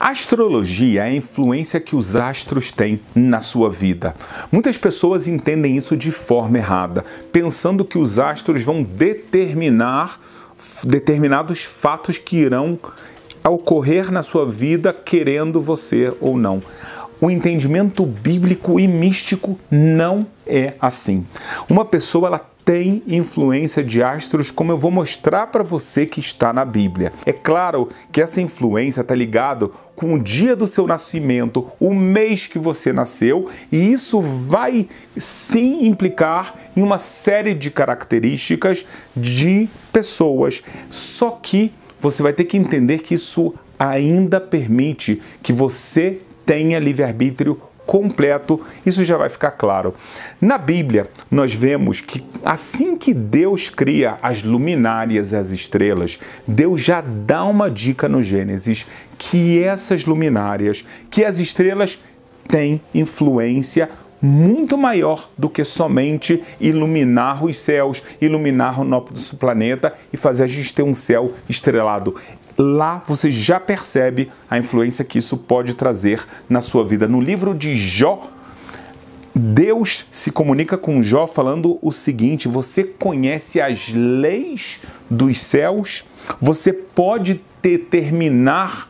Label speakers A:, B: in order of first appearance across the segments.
A: A astrologia é a influência que os astros têm na sua vida. Muitas pessoas entendem isso de forma errada, pensando que os astros vão determinar determinados fatos que irão ocorrer na sua vida querendo você ou não. O entendimento bíblico e místico não é assim. Uma pessoa ela tem influência de astros, como eu vou mostrar para você que está na Bíblia. É claro que essa influência está ligado com o dia do seu nascimento, o mês que você nasceu, e isso vai sim implicar em uma série de características de pessoas. Só que você vai ter que entender que isso ainda permite que você tenha livre-arbítrio completo, isso já vai ficar claro. Na Bíblia, nós vemos que assim que Deus cria as luminárias e as estrelas, Deus já dá uma dica no Gênesis que essas luminárias, que as estrelas têm influência muito maior do que somente iluminar os céus, iluminar o nosso planeta e fazer a gente ter um céu estrelado lá você já percebe a influência que isso pode trazer na sua vida. No livro de Jó, Deus se comunica com Jó falando o seguinte: você conhece as leis dos céus, você pode determinar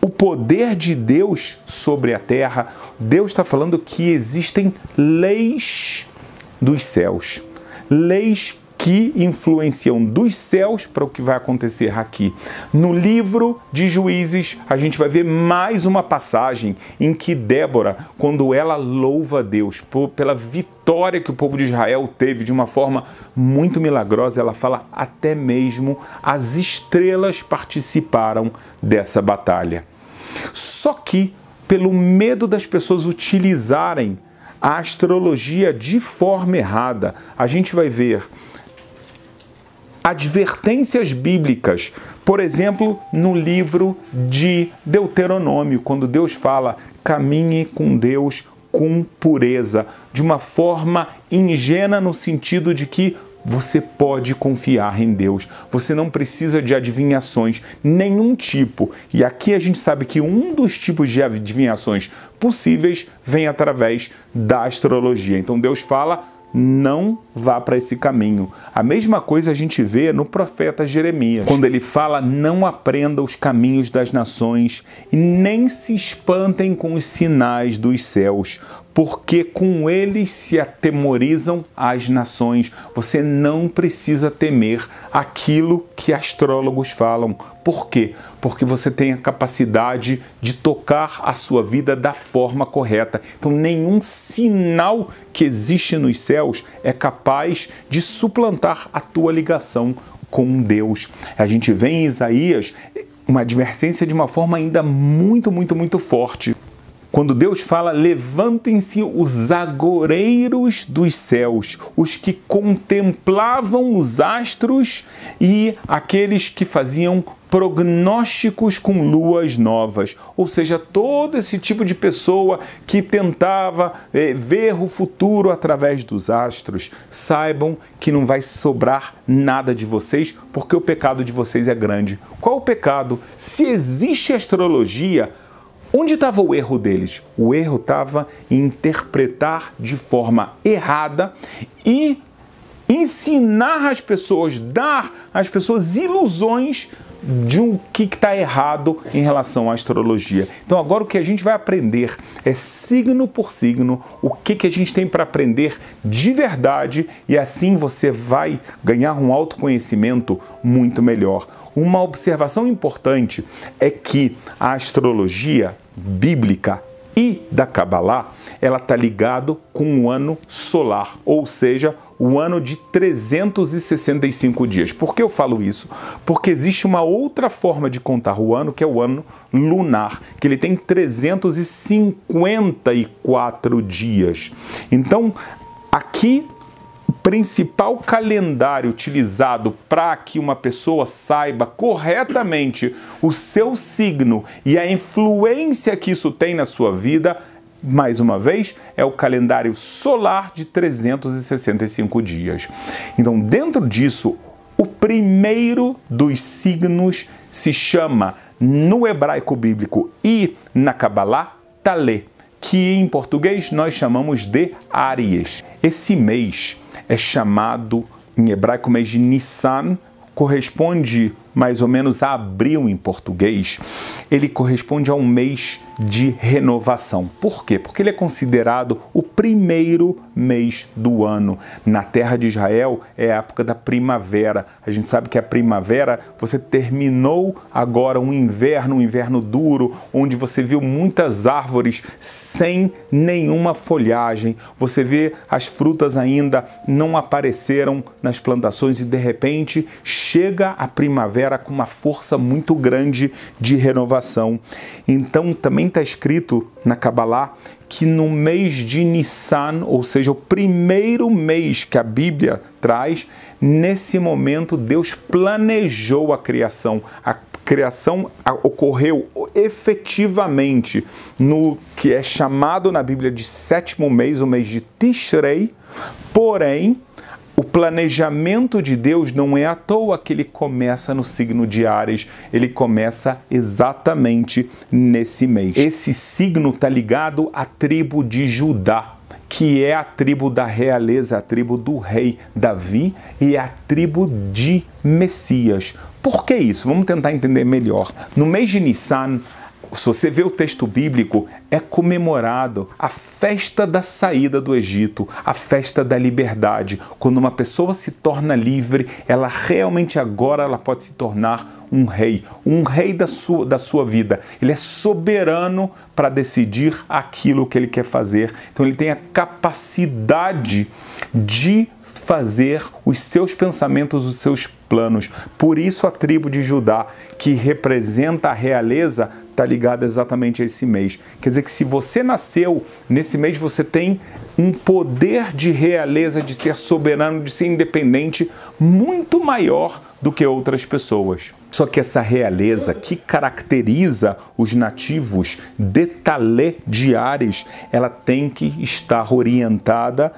A: o poder de Deus sobre a terra. Deus está falando que existem leis dos céus, leis que influenciam dos céus para o que vai acontecer aqui. No livro de Juízes, a gente vai ver mais uma passagem em que Débora, quando ela louva Deus pela vitória que o povo de Israel teve de uma forma muito milagrosa, ela fala: até mesmo as estrelas participaram dessa batalha. Só que, pelo medo das pessoas utilizarem a astrologia de forma errada, a gente vai ver advertências bíblicas. Por exemplo, no livro de Deuteronômio, quando Deus fala: caminhe com Deus com pureza, de uma forma ingênua, no sentido de que você pode confiar em Deus. Você não precisa de adivinhações, nenhum tipo. E aqui a gente sabe que um dos tipos de adivinhações possíveis vem através da astrologia. Então Deus fala não vá para esse caminho. A mesma coisa a gente vê no profeta Jeremias, quando ele fala: não aprenda os caminhos das nações e nem se espantem com os sinais dos céus, porque com eles se atemorizam as nações. Você não precisa temer aquilo que astrólogos falam. Por quê? Porque você tem a capacidade de tocar a sua vida da forma correta. Então, nenhum sinal que existe nos céus é capaz de suplantar a tua ligação com Deus. A gente vê em Isaías uma advertência de uma forma ainda muito, muito, muito forte. Quando Deus fala, levantem-se os agoreiros dos céus, os que contemplavam os astros e aqueles que faziam prognósticos com luas novas, ou seja, todo esse tipo de pessoa que tentava eh, ver o futuro através dos astros, saibam que não vai sobrar nada de vocês, porque o pecado de vocês é grande. Qual o pecado? Se existe astrologia, Onde estava o erro deles? O erro estava em interpretar de forma errada e ensinar as pessoas, dar às pessoas ilusões de um que está errado em relação à astrologia. Então agora o que a gente vai aprender é signo por signo o que, que a gente tem para aprender de verdade e assim você vai ganhar um autoconhecimento muito melhor. Uma observação importante é que a astrologia bíblica e da Kabbalah, ela está ligado com o ano solar, ou seja, o ano de 365 dias. Por que eu falo isso? Porque existe uma outra forma de contar o ano, que é o ano lunar, que ele tem 354 dias. Então, aqui principal calendário utilizado para que uma pessoa saiba corretamente o seu signo e a influência que isso tem na sua vida, mais uma vez, é o calendário solar de 365 dias. Então, dentro disso, o primeiro dos signos se chama no hebraico bíblico e na Kabbalah, Talê, que em português nós chamamos de Aries. Esse mês é chamado em hebraico mês de Nissan, corresponde mais ou menos abril em português, ele corresponde a um mês de renovação. Por quê? Porque ele é considerado o primeiro mês do ano. Na terra de Israel é a época da primavera. A gente sabe que a primavera, você terminou agora um inverno, um inverno duro, onde você viu muitas árvores sem nenhuma folhagem. Você vê as frutas ainda não apareceram nas plantações e de repente chega a primavera era com uma força muito grande de renovação. Então também está escrito na Kabbalah que no mês de Nissan, ou seja, o primeiro mês que a Bíblia traz, nesse momento Deus planejou a criação. A criação ocorreu efetivamente no que é chamado na Bíblia de sétimo mês, o mês de Tishrei, porém o planejamento de Deus não é à toa que ele começa no signo de Ares, ele começa exatamente nesse mês. Esse signo está ligado à tribo de Judá que é a tribo da realeza, a tribo do rei Davi e a tribo de Messias. Por que isso? Vamos tentar entender melhor. No mês de Nissan, se você vê o texto bíblico, é comemorado a festa da saída do Egito, a festa da liberdade. Quando uma pessoa se torna livre, ela realmente agora ela pode se tornar um rei, um rei da sua, da sua vida. Ele é soberano para decidir aquilo que ele quer fazer. Então ele tem a capacidade de fazer os seus pensamentos, os seus planos. Por isso a tribo de Judá, que representa a realeza, está ligada exatamente a esse mês. Quer dizer que se você nasceu nesse mês, você tem um poder de realeza, de ser soberano, de ser independente, muito maior do que outras pessoas. Só que essa realeza que caracteriza os nativos de Talé de Ares, ela tem que estar orientada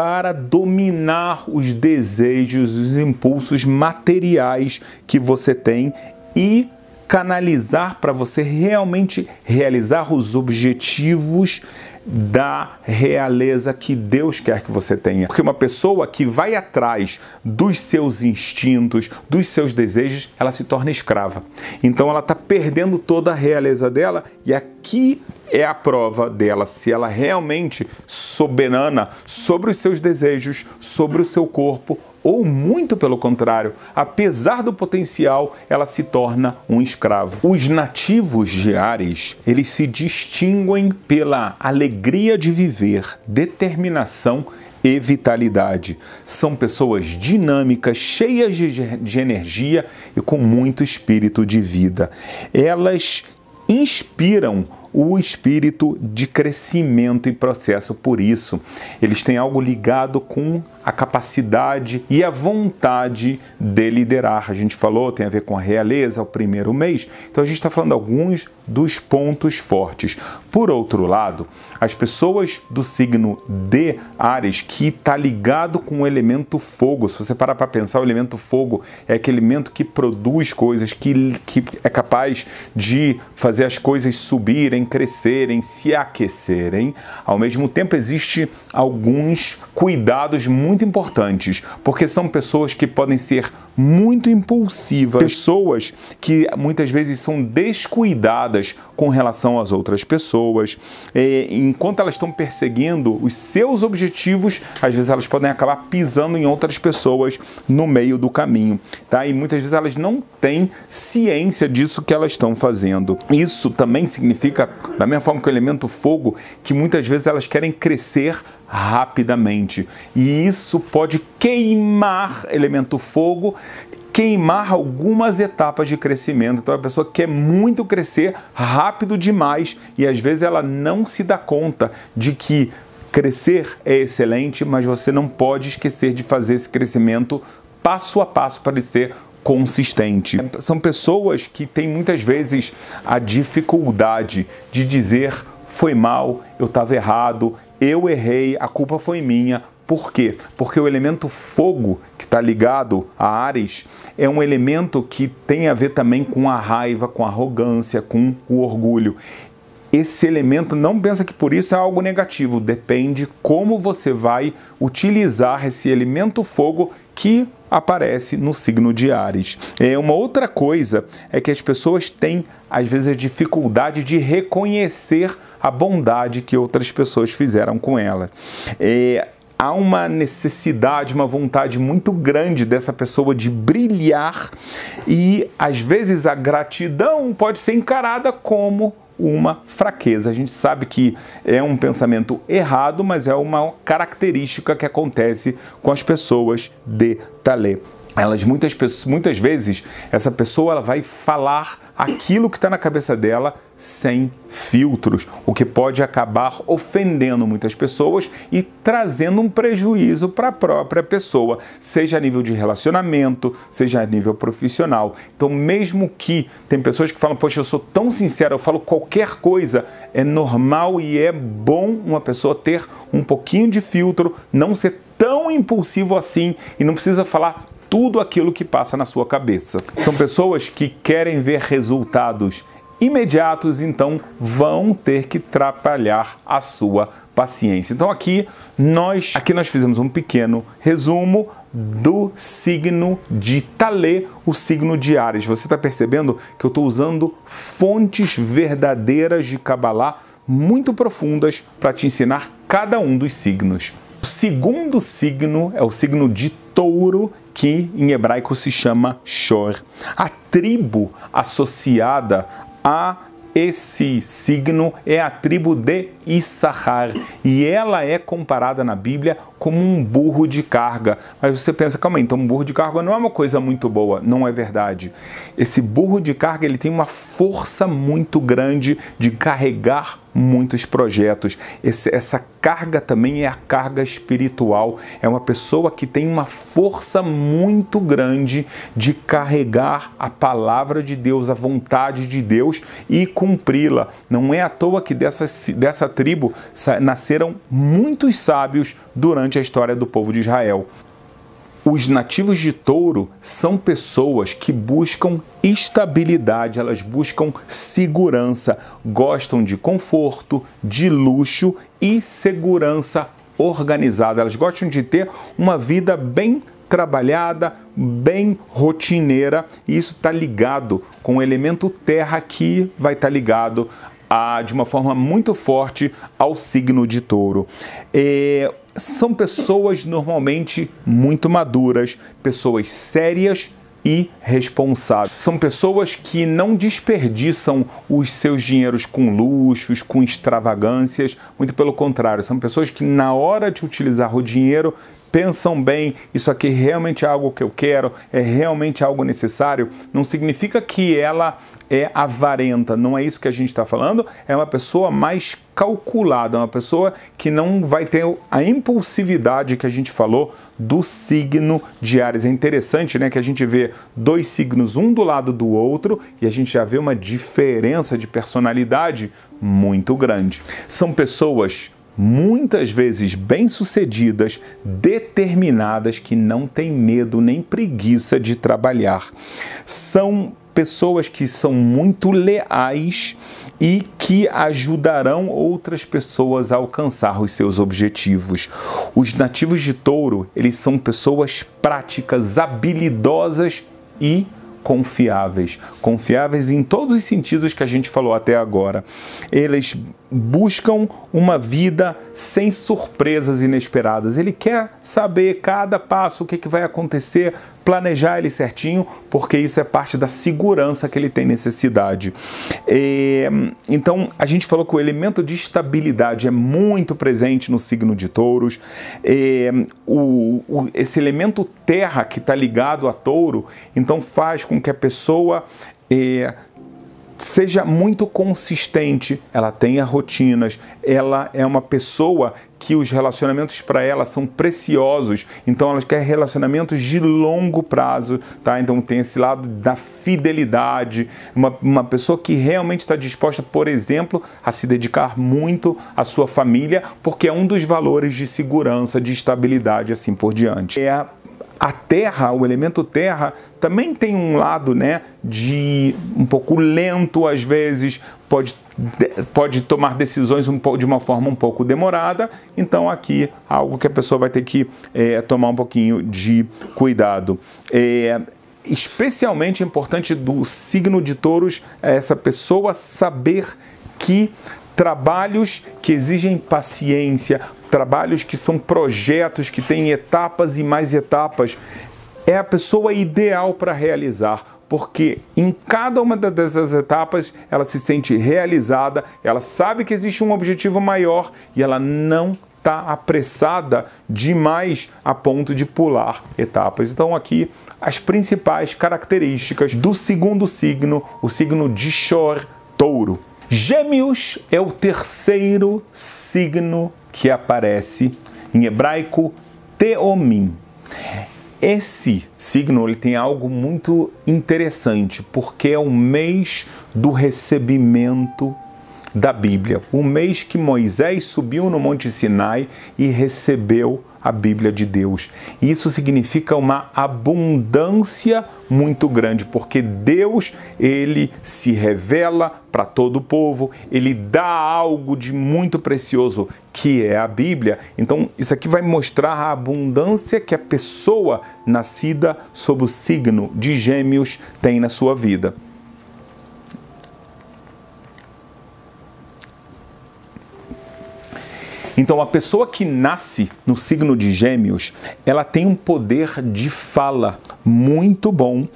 A: para dominar os desejos, os impulsos materiais que você tem e canalizar para você realmente realizar os objetivos da realeza que Deus quer que você tenha. Porque uma pessoa que vai atrás dos seus instintos, dos seus desejos, ela se torna escrava. Então ela está perdendo toda a realeza dela e aqui é a prova dela se ela realmente soberana sobre os seus desejos, sobre o seu corpo ou muito pelo contrário, apesar do potencial, ela se torna um escravo. Os nativos de Ares, eles se distinguem pela alegria de viver, determinação e vitalidade. São pessoas dinâmicas, cheias de, de energia e com muito espírito de vida. Elas inspiram o espírito de crescimento e processo. Por isso, eles têm algo ligado com a capacidade e a vontade de liderar. A gente falou, tem a ver com a realeza, é o primeiro mês. Então a gente está falando alguns dos pontos fortes. Por outro lado, as pessoas do signo de Ares, que está ligado com o elemento fogo, se você parar para pensar, o elemento fogo é aquele elemento que produz coisas, que, que é capaz de fazer as coisas subirem, crescerem, se aquecerem. Ao mesmo tempo, existe alguns cuidados muito muito importantes, porque são pessoas que podem ser muito impulsivas, pessoas que muitas vezes são descuidadas com relação às outras pessoas. enquanto elas estão perseguindo os seus objetivos, às vezes elas podem acabar pisando em outras pessoas no meio do caminho, tá? E muitas vezes elas não têm ciência disso que elas estão fazendo. Isso também significa, da mesma forma que o elemento fogo, que muitas vezes elas querem crescer rapidamente. E isso pode queimar elemento fogo, queimar algumas etapas de crescimento. Então é a pessoa quer muito crescer rápido demais e às vezes ela não se dá conta de que crescer é excelente, mas você não pode esquecer de fazer esse crescimento passo a passo para ele ser consistente. São pessoas que têm muitas vezes a dificuldade de dizer foi mal, eu estava errado, eu errei, a culpa foi minha. Por quê? Porque o elemento fogo, que está ligado a Ares, é um elemento que tem a ver também com a raiva, com a arrogância, com o orgulho esse elemento, não pensa que por isso é algo negativo, depende como você vai utilizar esse elemento fogo que aparece no signo de Ares. É uma outra coisa é que as pessoas têm às vezes a dificuldade de reconhecer a bondade que outras pessoas fizeram com ela. É, há uma necessidade, uma vontade muito grande dessa pessoa de brilhar e às vezes a gratidão pode ser encarada como uma fraqueza. A gente sabe que é um pensamento errado, mas é uma característica que acontece com as pessoas de Talê. Elas muitas, muitas vezes essa pessoa ela vai falar aquilo que está na cabeça dela sem filtros, o que pode acabar ofendendo muitas pessoas e trazendo um prejuízo para a própria pessoa, seja a nível de relacionamento, seja a nível profissional. Então, mesmo que tem pessoas que falam, poxa, eu sou tão sincero, eu falo qualquer coisa, é normal e é bom uma pessoa ter um pouquinho de filtro, não ser tão impulsivo assim e não precisa falar tudo aquilo que passa na sua cabeça. São pessoas que querem ver resultados imediatos, então vão ter que atrapalhar a sua paciência. Então aqui nós aqui nós fizemos um pequeno resumo do signo de Talê, o signo de Ares. Você está percebendo que eu estou usando fontes verdadeiras de Kabbalah muito profundas para te ensinar cada um dos signos. O segundo signo é o signo de Touro que em hebraico se chama Shor. A tribo associada a esse signo é a tribo de Issachar e ela é comparada na Bíblia como um burro de carga. Mas você pensa, calma aí, então um burro de carga não é uma coisa muito boa, não é verdade. Esse burro de carga ele tem uma força muito grande de carregar muitos projetos. Esse, essa carga também é a carga espiritual. É uma pessoa que tem uma força muito grande de carregar a palavra de Deus, a vontade de Deus e cumpri-la. Não é à toa que dessa, dessa tribo nasceram muitos sábios durante a história do povo de Israel. Os nativos de touro são pessoas que buscam estabilidade, elas buscam segurança, gostam de conforto, de luxo e segurança organizada. Elas gostam de ter uma vida bem trabalhada, bem rotineira, e isso está ligado com o elemento terra que vai estar tá ligado a, ah, de uma forma muito forte ao signo de touro. É, são pessoas normalmente muito maduras, pessoas sérias e responsáveis. São pessoas que não desperdiçam os seus dinheiros com luxos, com extravagâncias, muito pelo contrário, são pessoas que na hora de utilizar o dinheiro pensam bem, isso aqui é realmente é algo que eu quero, é realmente algo necessário, não significa que ela é avarenta, não é isso que a gente está falando, é uma pessoa mais calculada, uma pessoa que não vai ter a impulsividade que a gente falou do signo de Ares. É interessante, né, que a gente vê dois signos um do lado do outro e a gente já vê uma diferença de personalidade muito grande. São pessoas muitas vezes bem-sucedidas, determinadas, que não têm medo nem preguiça de trabalhar. São pessoas que são muito leais e que ajudarão outras pessoas a alcançar os seus objetivos. Os nativos de Touro, eles são pessoas práticas, habilidosas e confiáveis, confiáveis em todos os sentidos que a gente falou até agora. Eles buscam uma vida sem surpresas inesperadas. Ele quer saber cada passo, o que, é que vai acontecer, planejar ele certinho, porque isso é parte da segurança que ele tem necessidade. E, então, a gente falou que o elemento de estabilidade é muito presente no signo de touros. E, o, o, esse elemento terra que está ligado a touro, então faz com que a pessoa seja muito consistente, ela tenha rotinas, ela é uma pessoa que os relacionamentos para ela são preciosos, então ela quer relacionamentos de longo prazo, tá? Então tem esse lado da fidelidade, uma, uma pessoa que realmente está disposta, por exemplo, a se dedicar muito à sua família, porque é um dos valores de segurança, de estabilidade, assim por diante. É a a terra, o elemento terra, também tem um lado né, de um pouco lento às vezes, pode, pode tomar decisões um, de uma forma um pouco demorada. Então, aqui algo que a pessoa vai ter que é, tomar um pouquinho de cuidado. É, especialmente importante do signo de touros é essa pessoa saber que trabalhos que exigem paciência, trabalhos que são projetos, que têm etapas e mais etapas. É a pessoa ideal para realizar, porque em cada uma dessas etapas ela se sente realizada, ela sabe que existe um objetivo maior e ela não está apressada demais a ponto de pular etapas. Então, aqui as principais características do segundo signo, o signo de Chor touro. Gêmeos é o terceiro signo que aparece em hebraico Teomim. Esse signo ele tem algo muito interessante, porque é o mês do recebimento da Bíblia, o mês que Moisés subiu no Monte Sinai e recebeu a Bíblia de Deus. Isso significa uma abundância muito grande, porque Deus, ele se revela para todo o povo, ele dá algo de muito precioso, que é a Bíblia. Então, isso aqui vai mostrar a abundância que a pessoa nascida sob o signo de Gêmeos tem na sua vida. Então, a pessoa que nasce no signo de Gêmeos, ela tem um poder de fala muito bom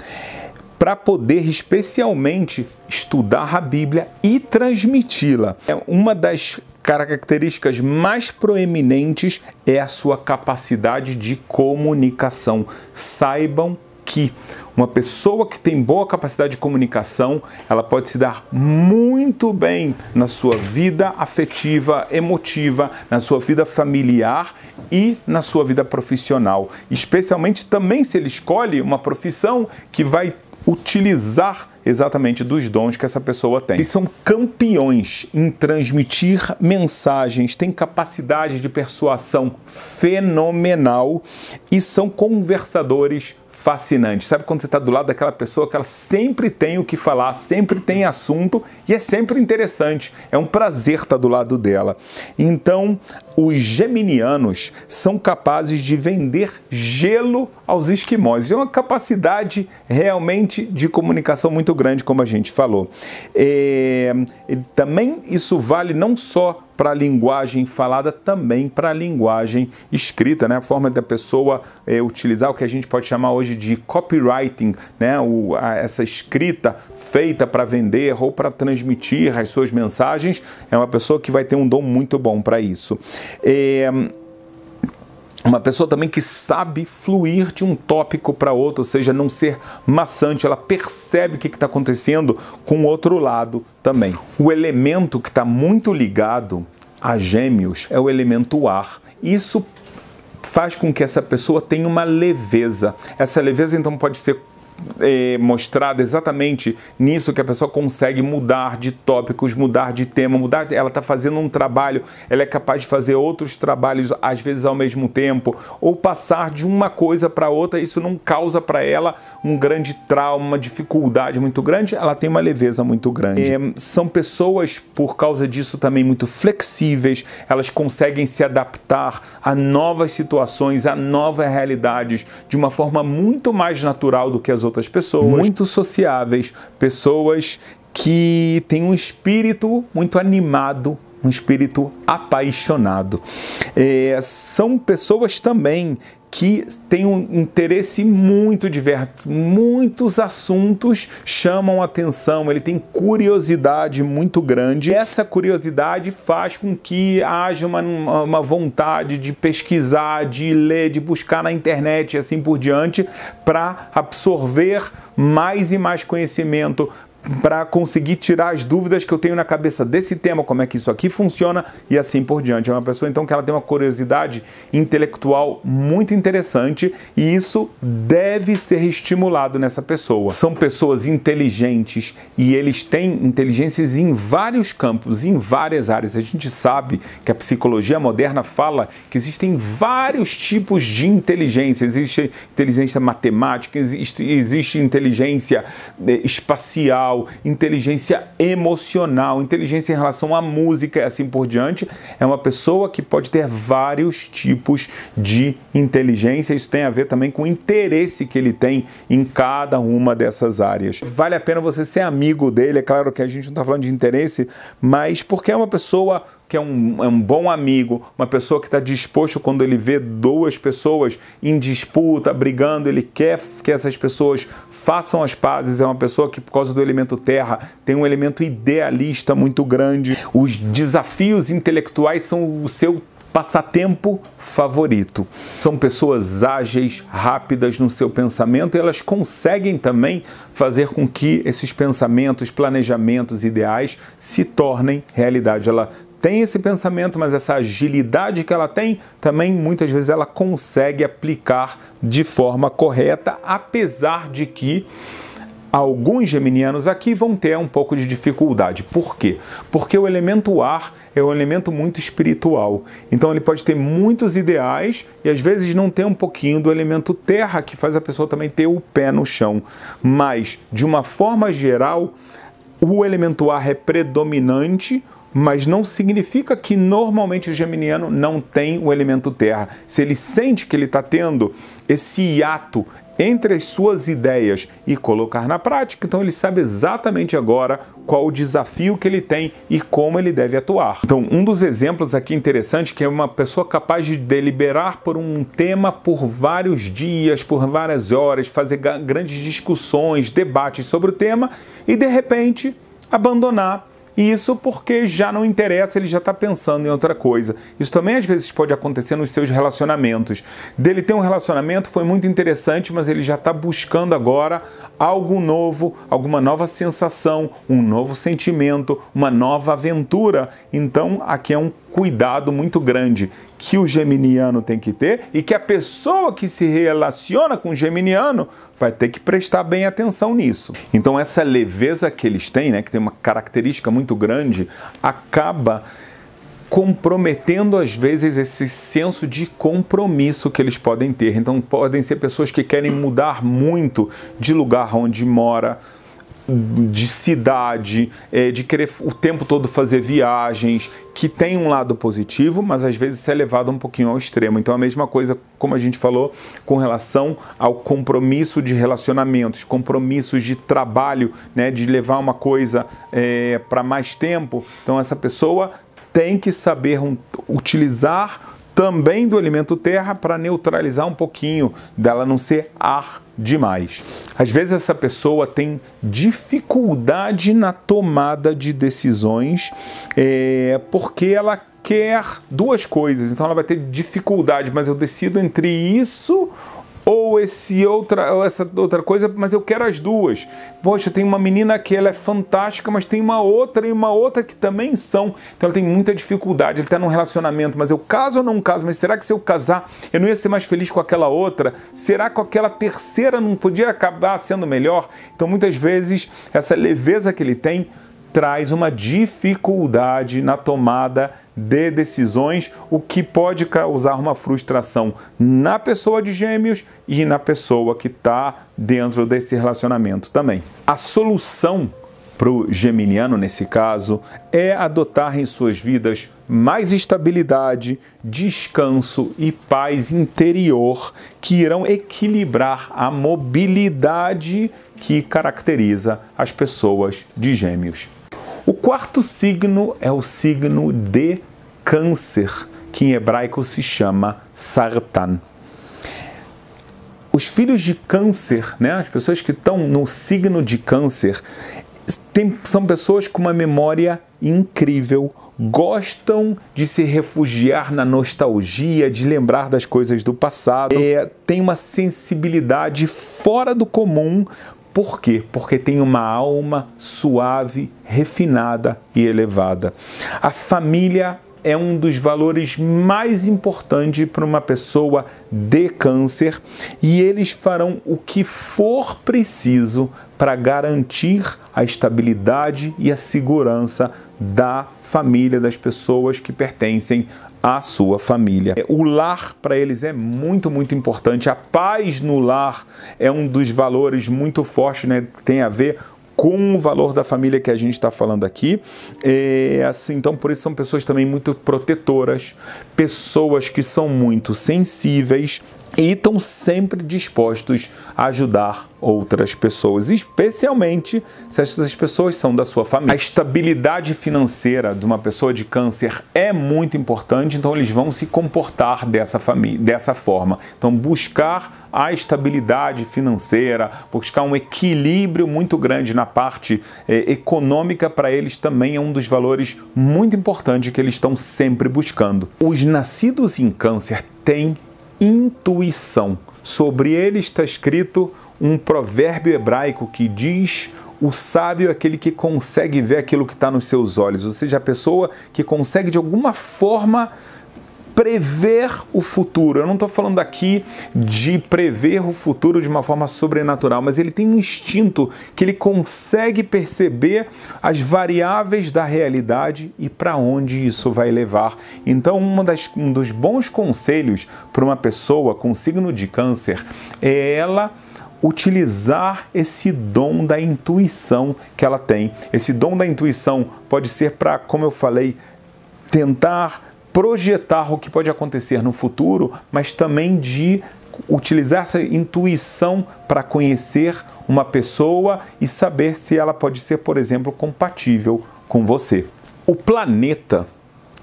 A: para poder especialmente estudar a Bíblia e transmiti-la. É uma das características mais proeminentes é a sua capacidade de comunicação. Saibam que uma pessoa que tem boa capacidade de comunicação, ela pode se dar muito bem na sua vida afetiva, emotiva, na sua vida familiar e na sua vida profissional. Especialmente também se ele escolhe uma profissão que vai utilizar exatamente dos dons que essa pessoa tem. Eles são campeões em transmitir mensagens, têm capacidade de persuasão fenomenal e são conversadores fascinante. Sabe quando você está do lado daquela pessoa que ela sempre tem o que falar, sempre tem assunto e é sempre interessante. É um prazer estar tá do lado dela. Então, os geminianos são capazes de vender gelo aos esquimós. É uma capacidade realmente de comunicação muito grande, como a gente falou. É, também isso vale não só para a linguagem falada, também para a linguagem escrita, né? a forma da pessoa é, utilizar o que a gente pode chamar hoje de copywriting, né? O, a, essa escrita feita para vender ou para transmitir as suas mensagens, é uma pessoa que vai ter um dom muito bom para isso. É uma pessoa também que sabe fluir de um tópico para outro, ou seja, não ser maçante, ela percebe o que está acontecendo com o outro lado também. O elemento que está muito ligado a gêmeos é o elemento ar. Isso faz com que essa pessoa tenha uma leveza. Essa leveza, então, pode ser é, mostrada exatamente nisso que a pessoa consegue mudar de tópicos, mudar de tema, mudar. Ela está fazendo um trabalho, ela é capaz de fazer outros trabalhos às vezes ao mesmo tempo, ou passar de uma coisa para outra. Isso não causa para ela um grande trauma, uma dificuldade muito grande. Ela tem uma leveza muito grande. É, são pessoas por causa disso também muito flexíveis. Elas conseguem se adaptar a novas situações, a novas realidades de uma forma muito mais natural do que as outras pessoas, muito sociáveis, pessoas que têm um espírito muito animado, um espírito apaixonado. É, são pessoas também que tem um interesse muito diverso, muitos assuntos chamam atenção, ele tem curiosidade muito grande. Essa curiosidade faz com que haja uma, uma vontade de pesquisar, de ler, de buscar na internet e assim por diante, para absorver mais e mais conhecimento, para conseguir tirar as dúvidas que eu tenho na cabeça desse tema, como é que isso aqui funciona e assim por diante. É uma pessoa então que ela tem uma curiosidade intelectual muito interessante e isso deve ser estimulado nessa pessoa. São pessoas inteligentes e eles têm inteligências em vários campos, em várias áreas. A gente sabe que a psicologia moderna fala que existem vários tipos de inteligência. Existe inteligência matemática, existe, existe inteligência eh, espacial, visual, inteligência emocional, inteligência em relação à música e assim por diante. É uma pessoa que pode ter vários tipos de inteligência. Isso tem a ver também com o interesse que ele tem em cada uma dessas áreas. Vale a pena você ser amigo dele. É claro que a gente não está falando de interesse, mas porque é uma pessoa que é um, é um bom amigo, uma pessoa que está disposto quando ele vê duas pessoas em disputa, brigando, ele quer que essas pessoas façam as pazes, é uma pessoa que, por causa do elemento terra, tem um elemento idealista muito grande. Os desafios intelectuais são o seu passatempo favorito. São pessoas ágeis, rápidas no seu pensamento e elas conseguem também fazer com que esses pensamentos, planejamentos, ideais se tornem realidade. Ela tem esse pensamento, mas essa agilidade que ela tem, também muitas vezes ela consegue aplicar de forma correta, apesar de que alguns geminianos aqui vão ter um pouco de dificuldade. Por quê? Porque o elemento ar é um elemento muito espiritual. Então ele pode ter muitos ideais e às vezes não ter um pouquinho do elemento terra que faz a pessoa também ter o pé no chão. Mas de uma forma geral, o elemento ar é predominante mas não significa que normalmente o geminiano não tem o elemento terra. Se ele sente que ele está tendo esse hiato entre as suas ideias e colocar na prática, então ele sabe exatamente agora qual o desafio que ele tem e como ele deve atuar. Então, um dos exemplos aqui interessante que é uma pessoa capaz de deliberar por um tema por vários dias, por várias horas, fazer grandes discussões, debates sobre o tema e de repente abandonar e isso porque já não interessa, ele já está pensando em outra coisa. Isso também às vezes pode acontecer nos seus relacionamentos. Dele ter um relacionamento foi muito interessante, mas ele já está buscando agora algo novo, alguma nova sensação, um novo sentimento, uma nova aventura. Então aqui é um cuidado muito grande que o geminiano tem que ter e que a pessoa que se relaciona com o geminiano vai ter que prestar bem atenção nisso. Então essa leveza que eles têm, né, que tem uma característica muito grande, acaba comprometendo às vezes esse senso de compromisso que eles podem ter. Então podem ser pessoas que querem mudar muito de lugar onde mora, de cidade, é, de querer o tempo todo fazer viagens, que tem um lado positivo, mas às vezes é levado um pouquinho ao extremo. Então a mesma coisa, como a gente falou, com relação ao compromisso de relacionamentos, compromissos de trabalho, né, de levar uma coisa é, para mais tempo. Então essa pessoa tem que saber utilizar também do alimento terra para neutralizar um pouquinho, dela não ser ar demais. Às vezes essa pessoa tem dificuldade na tomada de decisões é, porque ela quer duas coisas, então ela vai ter dificuldade, mas eu decido entre isso ou esse outra ou essa outra coisa, mas eu quero as duas. Poxa, tem uma menina que ela é fantástica, mas tem uma outra e uma outra que também são. Então ela tem muita dificuldade, ele está num relacionamento, mas eu caso ou não caso, mas será que se eu casar, eu não ia ser mais feliz com aquela outra? Será que aquela terceira não podia acabar sendo melhor? Então muitas vezes essa leveza que ele tem traz uma dificuldade na tomada de decisões, o que pode causar uma frustração na pessoa de gêmeos e na pessoa que está dentro desse relacionamento também. A solução para o geminiano, nesse caso, é adotar em suas vidas mais estabilidade, descanso e paz interior que irão equilibrar a mobilidade que caracteriza as pessoas de gêmeos. O quarto signo é o signo de Câncer, que em hebraico se chama Sartan. Os filhos de Câncer, né, as pessoas que estão no signo de Câncer, tem, são pessoas com uma memória incrível, gostam de se refugiar na nostalgia, de lembrar das coisas do passado, é, tem uma sensibilidade fora do comum por quê? Porque tem uma alma suave, refinada e elevada. A família é um dos valores mais importantes para uma pessoa de câncer e eles farão o que for preciso para garantir a estabilidade e a segurança da família das pessoas que pertencem a sua família. É, o lar para eles é muito, muito importante. A paz no lar é um dos valores muito fortes, né? Tem a ver com o valor da família que a gente está falando aqui. É, assim, então, por isso são pessoas também muito protetoras, pessoas que são muito sensíveis e estão sempre dispostos a ajudar outras pessoas, especialmente se essas pessoas são da sua família. A estabilidade financeira de uma pessoa de câncer é muito importante, então eles vão se comportar dessa, família, dessa forma. Então, buscar a estabilidade financeira, buscar um equilíbrio muito grande na parte eh, econômica para eles também é um dos valores muito importantes que eles estão sempre buscando. Os nascidos em câncer têm intuição. Sobre ele está escrito um provérbio hebraico que diz: o sábio é aquele que consegue ver aquilo que está nos seus olhos, ou seja, a pessoa que consegue de alguma forma prever o futuro. Eu não estou falando aqui de prever o futuro de uma forma sobrenatural, mas ele tem um instinto que ele consegue perceber as variáveis da realidade e para onde isso vai levar. Então, das, um dos bons conselhos para uma pessoa com signo de câncer é ela utilizar esse dom da intuição que ela tem. Esse dom da intuição pode ser para, como eu falei, tentar projetar o que pode acontecer no futuro, mas também de utilizar essa intuição para conhecer uma pessoa e saber se ela pode ser, por exemplo, compatível com você. O planeta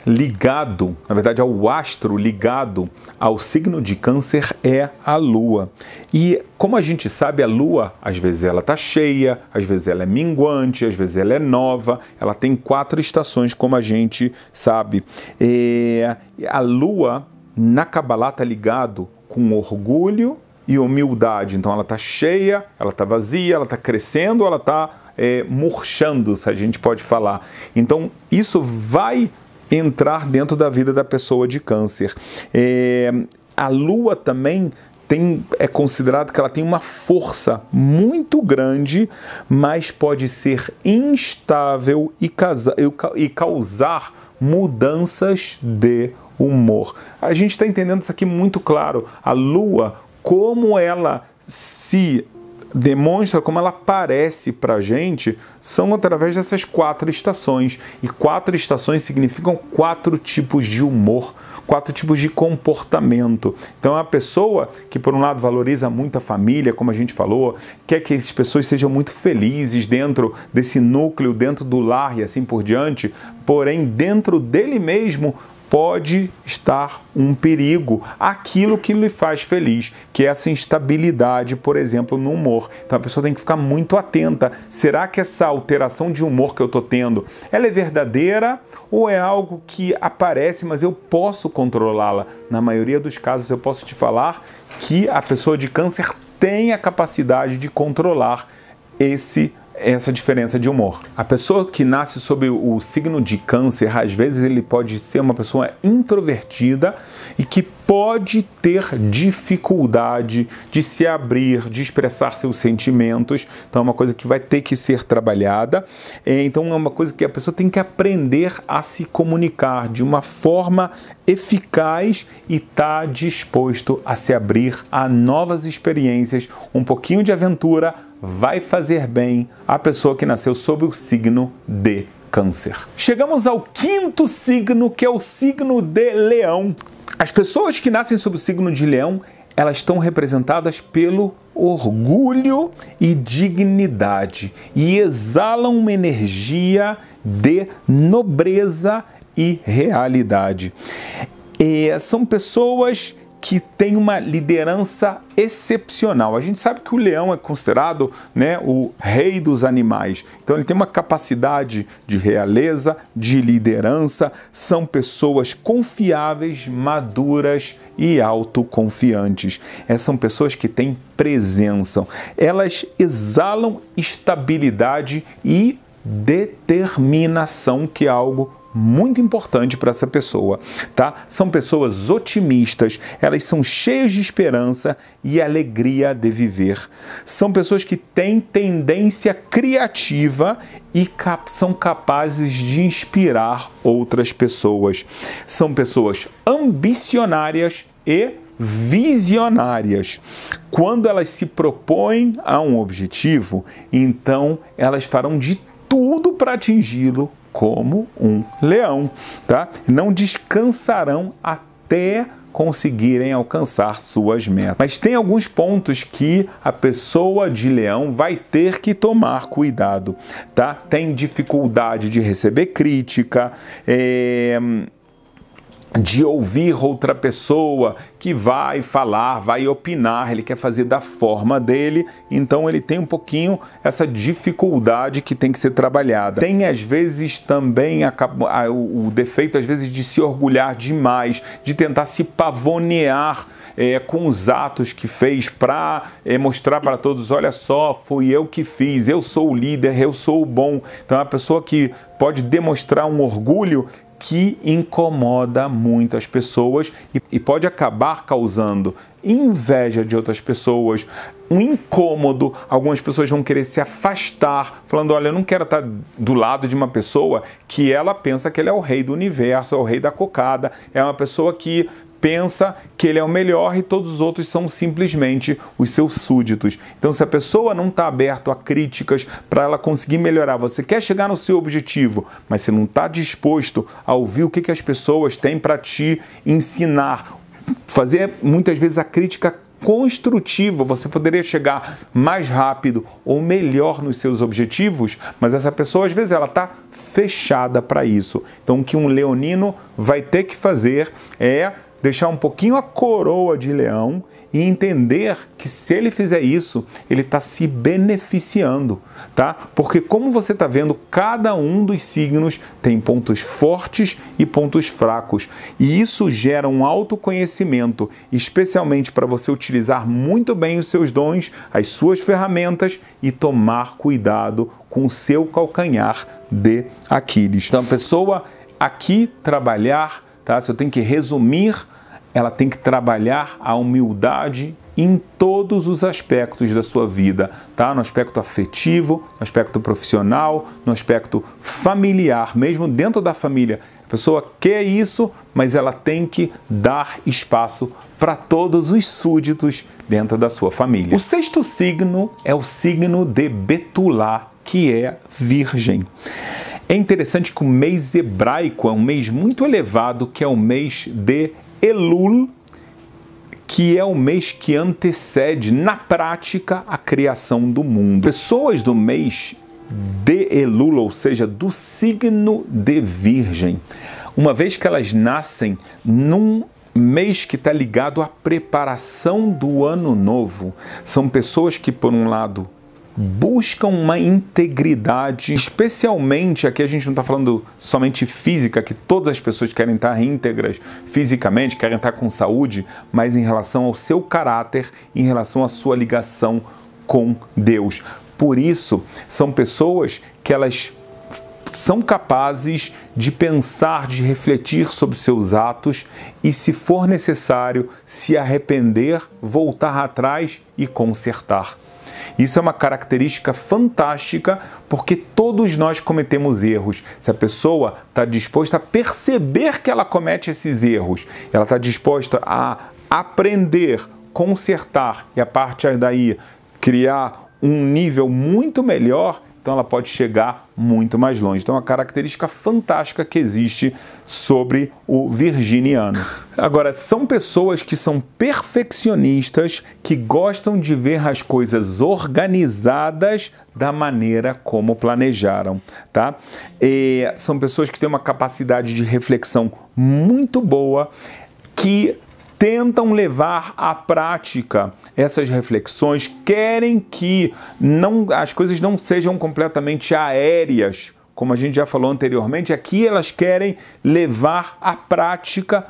A: ligado, na verdade, ao astro ligado ao signo de câncer é a lua. E como a gente sabe, a lua às vezes ela tá cheia, às vezes ela é minguante, às vezes ela é nova, ela tem quatro estações, como a gente sabe. É, a lua na Kabbalah está ligado com orgulho e humildade. Então ela tá cheia, ela tá vazia, ela tá crescendo, ela tá é, murchando, se a gente pode falar. Então, isso vai entrar dentro da vida da pessoa de câncer. É, a lua também tem, é considerado que ela tem uma força muito grande, mas pode ser instável e, casa, e causar mudanças de humor. A gente está entendendo isso aqui muito claro. A Lua, como ela se demonstra como ela aparece para a gente são através dessas quatro estações. E quatro estações significam quatro tipos de humor, quatro tipos de comportamento. Então, é uma pessoa que, por um lado, valoriza muito a família, como a gente falou, quer que as pessoas sejam muito felizes dentro desse núcleo, dentro do lar e assim por diante, porém, dentro dele mesmo, pode estar um perigo aquilo que lhe faz feliz, que é essa instabilidade, por exemplo, no humor. Então a pessoa tem que ficar muito atenta. Será que essa alteração de humor que eu estou tendo, ela é verdadeira ou é algo que aparece, mas eu posso controlá-la? Na maioria dos casos eu posso te falar que a pessoa de câncer tem a capacidade de controlar esse essa diferença de humor. A pessoa que nasce sob o signo de câncer, às vezes ele pode ser uma pessoa introvertida e que pode ter dificuldade de se abrir, de expressar seus sentimentos. Então é uma coisa que vai ter que ser trabalhada. É, então é uma coisa que a pessoa tem que aprender a se comunicar de uma forma eficaz e tá disposto a se abrir a novas experiências, um pouquinho de aventura, vai fazer bem à pessoa que nasceu sob o signo de Câncer. Chegamos ao quinto signo, que é o signo de Leão. As pessoas que nascem sob o signo de Leão, elas estão representadas pelo orgulho e dignidade e exalam uma energia de nobreza e realidade. são pessoas que tem uma liderança excepcional. A gente sabe que o leão é considerado né, o rei dos animais, então ele tem uma capacidade de realeza, de liderança, são pessoas confiáveis, maduras e autoconfiantes. Essas é, são pessoas que têm presença, elas exalam estabilidade e determinação, que é algo muito importante para essa pessoa, tá? São pessoas otimistas, elas são cheias de esperança e alegria de viver. São pessoas que têm tendência criativa e cap são capazes de inspirar outras pessoas. São pessoas ambicionárias e visionárias. Quando elas se propõem a um objetivo, então elas farão de tudo para atingi-lo como um leão, tá? Não descansarão até conseguirem alcançar suas metas. Mas tem alguns pontos que a pessoa de leão vai ter que tomar cuidado, tá? Tem dificuldade de receber crítica, é de ouvir outra pessoa que vai falar, vai opinar, ele quer fazer da forma dele, então ele tem um pouquinho essa dificuldade que tem que ser trabalhada. Tem às vezes também a, a, o defeito às vezes de se orgulhar demais, de tentar se pavonear é, com os atos que fez para é, mostrar para todos, olha só, fui eu que fiz, eu sou o líder, eu sou o bom. Então é a pessoa que pode demonstrar um orgulho que incomoda muito as pessoas e, e pode acabar causando inveja de outras pessoas, um incômodo. Algumas pessoas vão querer se afastar, falando: olha, eu não quero estar do lado de uma pessoa que ela pensa que ele é o rei do universo, é o rei da cocada, é uma pessoa que pensa que ele é o melhor e todos os outros são simplesmente os seus súditos. Então, se a pessoa não está aberta a críticas para ela conseguir melhorar, você quer chegar no seu objetivo, mas você não está disposto a ouvir o que, que as pessoas têm para te ensinar, fazer muitas vezes a crítica construtiva, você poderia chegar mais rápido ou melhor nos seus objetivos, mas essa pessoa às vezes ela está fechada para isso. Então o que um leonino vai ter que fazer é deixar um pouquinho a coroa de leão e entender que se ele fizer isso, ele está se beneficiando, tá? Porque como você está vendo, cada um dos signos tem pontos fortes e pontos fracos, e isso gera um autoconhecimento, especialmente para você utilizar muito bem os seus dons, as suas ferramentas e tomar cuidado com o seu calcanhar de Aquiles. Então, pessoa, aqui trabalhar Tá? Se eu tenho que resumir, ela tem que trabalhar a humildade em todos os aspectos da sua vida, tá? No aspecto afetivo, no aspecto profissional, no aspecto familiar, mesmo dentro da família. A pessoa quer isso, mas ela tem que dar espaço para todos os súditos dentro da sua família. O sexto signo é o signo de Betulá, que é virgem. É interessante que o mês hebraico é um mês muito elevado, que é o mês de Elul, que é o mês que antecede, na prática, a criação do mundo. Pessoas do mês de Elul, ou seja, do signo de Virgem, uma vez que elas nascem num mês que está ligado à preparação do ano novo, são pessoas que, por um lado, buscam uma integridade, especialmente aqui a gente não está falando somente física, que todas as pessoas querem estar íntegras fisicamente, querem estar com saúde, mas em relação ao seu caráter, em relação à sua ligação com Deus. Por isso, são pessoas que elas são capazes de pensar, de refletir sobre seus atos e, se for necessário, se arrepender, voltar atrás e consertar. Isso é uma característica fantástica porque todos nós cometemos erros. Se a pessoa está disposta a perceber que ela comete esses erros, ela está disposta a aprender, consertar e a partir daí criar um nível muito melhor, então ela pode chegar muito mais longe. Então, é uma característica fantástica que existe sobre o virginiano. Agora, são pessoas que são perfeccionistas, que gostam de ver as coisas organizadas da maneira como planejaram, tá? E são pessoas que têm uma capacidade de reflexão muito boa, que tentam levar à prática essas reflexões, querem que não, as coisas não sejam completamente aéreas, como a gente já falou anteriormente, aqui elas querem levar à prática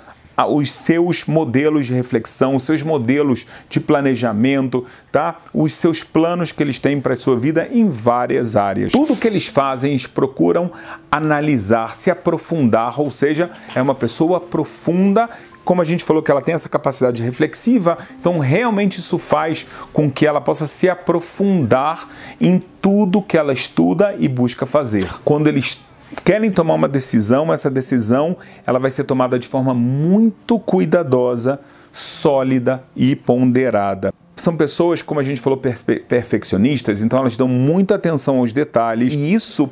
A: os seus modelos de reflexão, os seus modelos de planejamento, tá? Os seus planos que eles têm para a sua vida em várias áreas. Tudo que eles fazem, eles procuram analisar, se aprofundar, ou seja, é uma pessoa profunda como a gente falou que ela tem essa capacidade reflexiva, então realmente isso faz com que ela possa se aprofundar em tudo que ela estuda e busca fazer. Quando ele querem tomar uma decisão, essa decisão ela vai ser tomada de forma muito cuidadosa, sólida e ponderada. São pessoas, como a gente falou, perfe perfeccionistas, então elas dão muita atenção aos detalhes e isso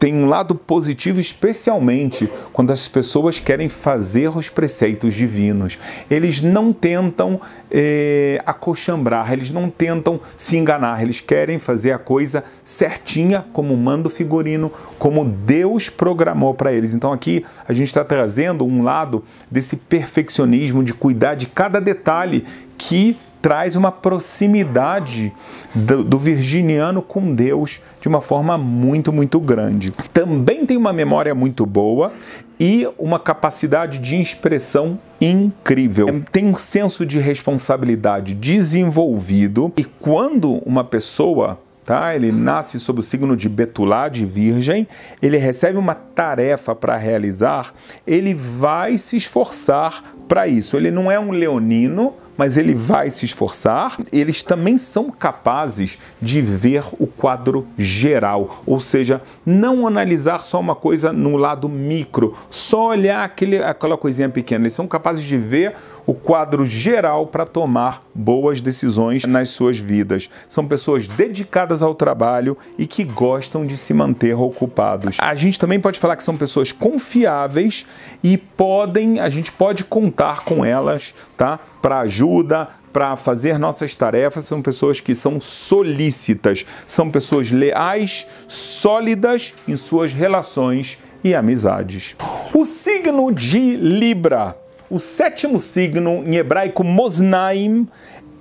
A: tem um lado positivo, especialmente quando as pessoas querem fazer os preceitos divinos. Eles não tentam eh, acochambrar, eles não tentam se enganar, eles querem fazer a coisa certinha, como manda o figurino, como Deus programou para eles. Então aqui a gente está trazendo um lado desse perfeccionismo, de cuidar de cada detalhe que traz uma proximidade do, do, virginiano com Deus de uma forma muito, muito grande. Também tem uma memória muito boa e uma capacidade de expressão incrível. É, tem um senso de responsabilidade desenvolvido e quando uma pessoa Tá? Ele nasce sob o signo de Betulá, de Virgem, ele recebe uma tarefa para realizar, ele vai se esforçar para isso. Ele não é um leonino, mas ele vai se esforçar. Eles também são capazes de ver o quadro geral, ou seja, não analisar só uma coisa no lado micro, só olhar aquele, aquela coisinha pequena. Eles são capazes de ver o quadro geral para tomar boas decisões nas suas vidas. São pessoas dedicadas ao trabalho e que gostam de se manter ocupados. A gente também pode falar que são pessoas confiáveis e podem, a gente pode contar com elas, tá? para ajuda, para fazer nossas tarefas, são pessoas que são solícitas, são pessoas leais, sólidas em suas relações e amizades. O signo de Libra, o sétimo signo em hebraico Mosnaim,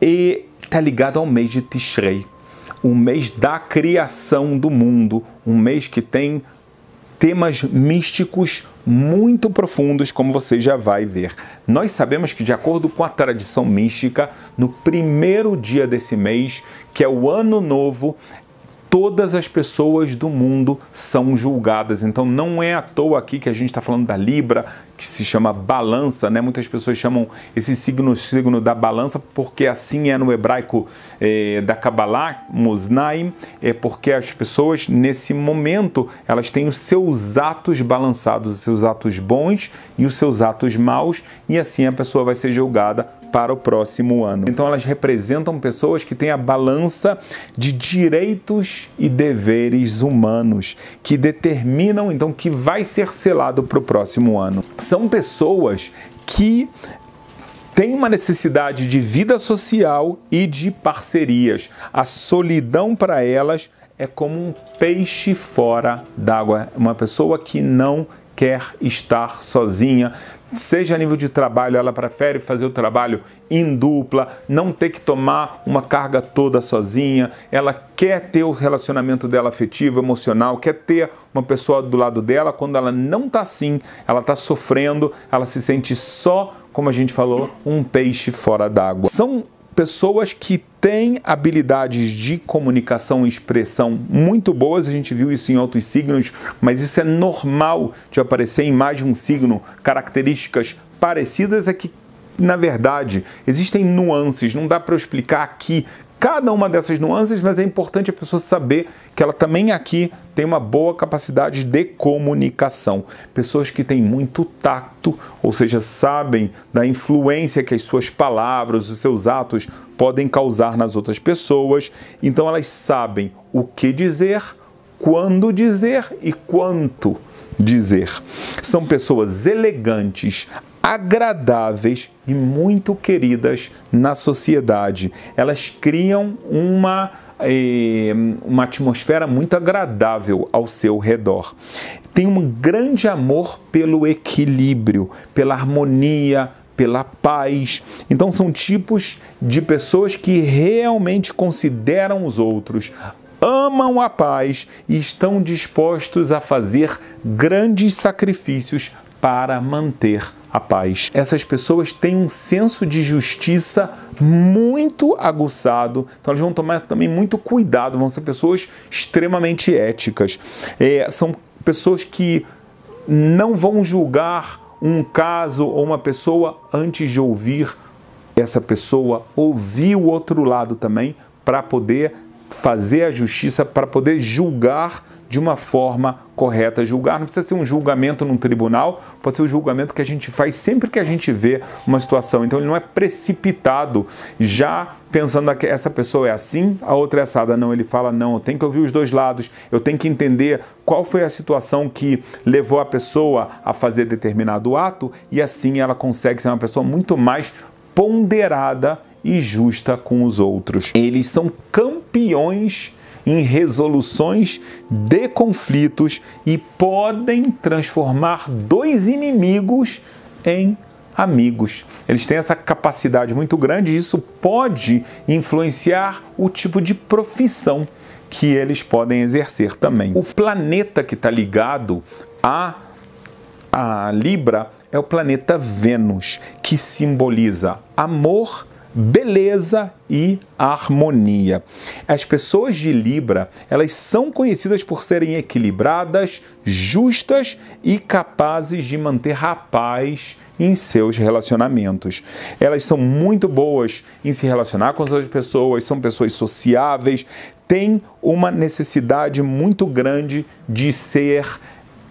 A: está ligado ao mês de Tishrei, o mês da criação do mundo, um mês que tem temas místicos muito profundos, como você já vai ver. Nós sabemos que, de acordo com a tradição mística, no primeiro dia desse mês, que é o Ano Novo, todas as pessoas do mundo são julgadas. Então não é à toa aqui que a gente está falando da Libra, que se chama balança, né? Muitas pessoas chamam esse signo signo da balança porque assim é no hebraico é, da Kabbalah, Muznaim, é porque as pessoas nesse momento elas têm os seus atos balançados, os seus atos bons e os seus atos maus e assim a pessoa vai ser julgada para o próximo ano. Então elas representam pessoas que têm a balança de direitos e deveres humanos que determinam então que vai ser selado para o próximo ano. São pessoas que tem uma necessidade de vida social e de parcerias. A solidão para elas é como um peixe fora d'água, uma pessoa que não quer estar sozinha, seja a nível de trabalho, ela prefere fazer o trabalho em dupla, não ter que tomar uma carga toda sozinha, ela quer ter o relacionamento dela afetivo, emocional, quer ter uma pessoa do lado dela, quando ela não está assim, ela está sofrendo, ela se sente só, como a gente falou, um peixe fora d'água. São pessoas que têm habilidades de comunicação e expressão muito boas, a gente viu isso em outros signos, mas isso é normal de aparecer em mais de um signo, características parecidas é que na verdade, existem nuances, não dá para eu explicar aqui cada uma dessas nuances, mas é importante a pessoa saber que ela também aqui tem uma boa capacidade de comunicação. Pessoas que têm muito tacto, ou seja, sabem da influência que as suas palavras, os seus atos podem causar nas outras pessoas, então elas sabem o que dizer, quando dizer e quanto dizer. São pessoas elegantes, agradáveis e muito queridas na sociedade. Elas criam uma eh, uma atmosfera muito agradável ao seu redor. Tem um grande amor pelo equilíbrio, pela harmonia, pela paz. Então, são tipos de pessoas que realmente consideram os outros, amam a paz e estão dispostos a fazer grandes sacrifícios para manter a paz. Essas pessoas têm um senso de justiça muito aguçado, então elas vão tomar também muito cuidado, vão ser pessoas extremamente éticas. É, são pessoas que não vão julgar um caso ou uma pessoa antes de ouvir essa pessoa, ouvir o outro lado também, para poder fazer a justiça para poder julgar de uma forma correta. Julgar não precisa ser um julgamento num tribunal, pode ser o um julgamento que a gente faz sempre que a gente vê uma situação. Então ele não é precipitado, já pensando que essa pessoa é assim, a outra é assada. Não, ele fala: não, eu tenho que ouvir os dois lados, eu tenho que entender qual foi a situação que levou a pessoa a fazer determinado ato, e assim ela consegue ser uma pessoa muito mais ponderada e justa com os outros. Eles são campeões em resoluções de conflitos e podem transformar dois inimigos em amigos. Eles têm essa capacidade muito grande e isso pode influenciar o tipo de profissão que eles podem exercer também. O planeta que está ligado a a Libra é o planeta Vênus, que simboliza amor beleza e harmonia. As pessoas de Libra, elas são conhecidas por serem equilibradas, justas e capazes de manter a paz em seus relacionamentos. Elas são muito boas em se relacionar com as outras pessoas, são pessoas sociáveis, têm uma necessidade muito grande de ser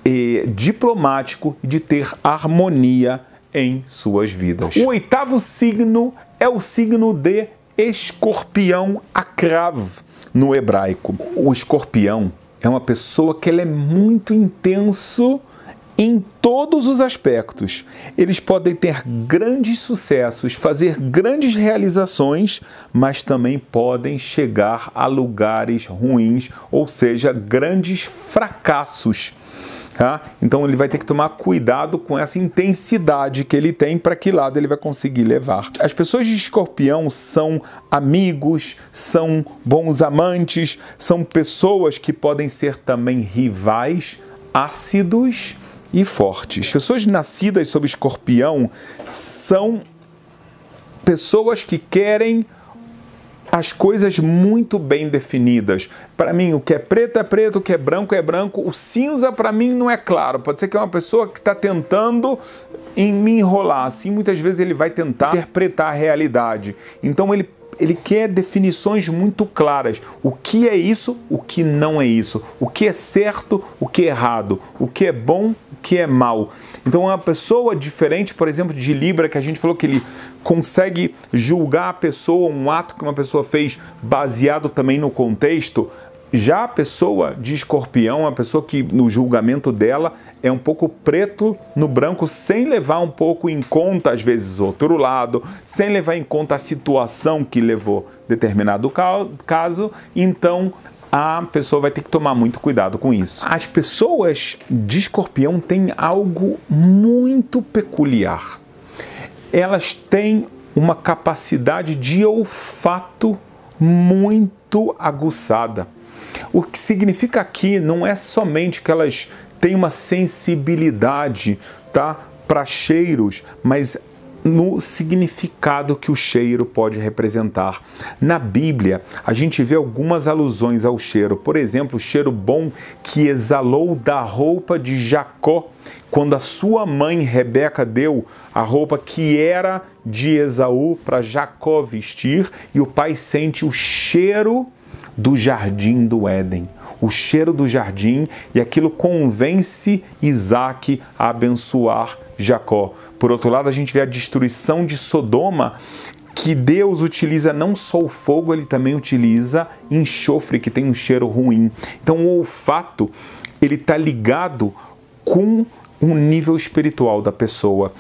A: eh, diplomático e de ter harmonia em suas vidas. O oitavo signo é o signo de escorpião acrav no hebraico. O escorpião é uma pessoa que ele é muito intenso em todos os aspectos. Eles podem ter grandes sucessos, fazer grandes realizações, mas também podem chegar a lugares ruins, ou seja, grandes fracassos. Tá? Então ele vai ter que tomar cuidado com essa intensidade que ele tem para que lado ele vai conseguir levar. As pessoas de escorpião são amigos, são bons amantes, são pessoas que podem ser também rivais, ácidos e fortes. Pessoas nascidas sob escorpião são pessoas que querem as coisas muito bem definidas. Para mim, o que é preto é preto, o que é branco é branco, o cinza para mim não é claro. Pode ser que é uma pessoa que está tentando em me enrolar. Assim, muitas vezes ele vai tentar interpretar a realidade. Então ele ele quer definições muito claras. O que é isso, o que não é isso. O que é certo, o que é errado. O que é bom, o que é mal. Então, uma pessoa diferente, por exemplo, de Libra, que a gente falou que ele consegue julgar a pessoa, um ato que uma pessoa fez baseado também no contexto, já a pessoa de escorpião, a pessoa que no julgamento dela é um pouco preto no branco, sem levar um pouco em conta, às vezes, outro lado, sem levar em conta a situação que levou determinado caso, então a pessoa vai ter que tomar muito cuidado com isso. As pessoas de escorpião têm algo muito peculiar. Elas têm uma capacidade de olfato muito aguçada o que significa aqui não é somente que elas têm uma sensibilidade, tá? Para cheiros, mas no significado que o cheiro pode representar. Na Bíblia, a gente vê algumas alusões ao cheiro. Por exemplo, o cheiro bom que exalou da roupa de Jacó quando a sua mãe Rebeca deu a roupa que era de Esaú para Jacó vestir e o pai sente o cheiro do jardim do Éden. O cheiro do jardim e aquilo convence Isaac a abençoar Jacó. Por outro lado, a gente vê a destruição de Sodoma que Deus utiliza não só o fogo, ele também utiliza enxofre, que tem um cheiro ruim. Então o olfato, ele está ligado com um nível espiritual da pessoa.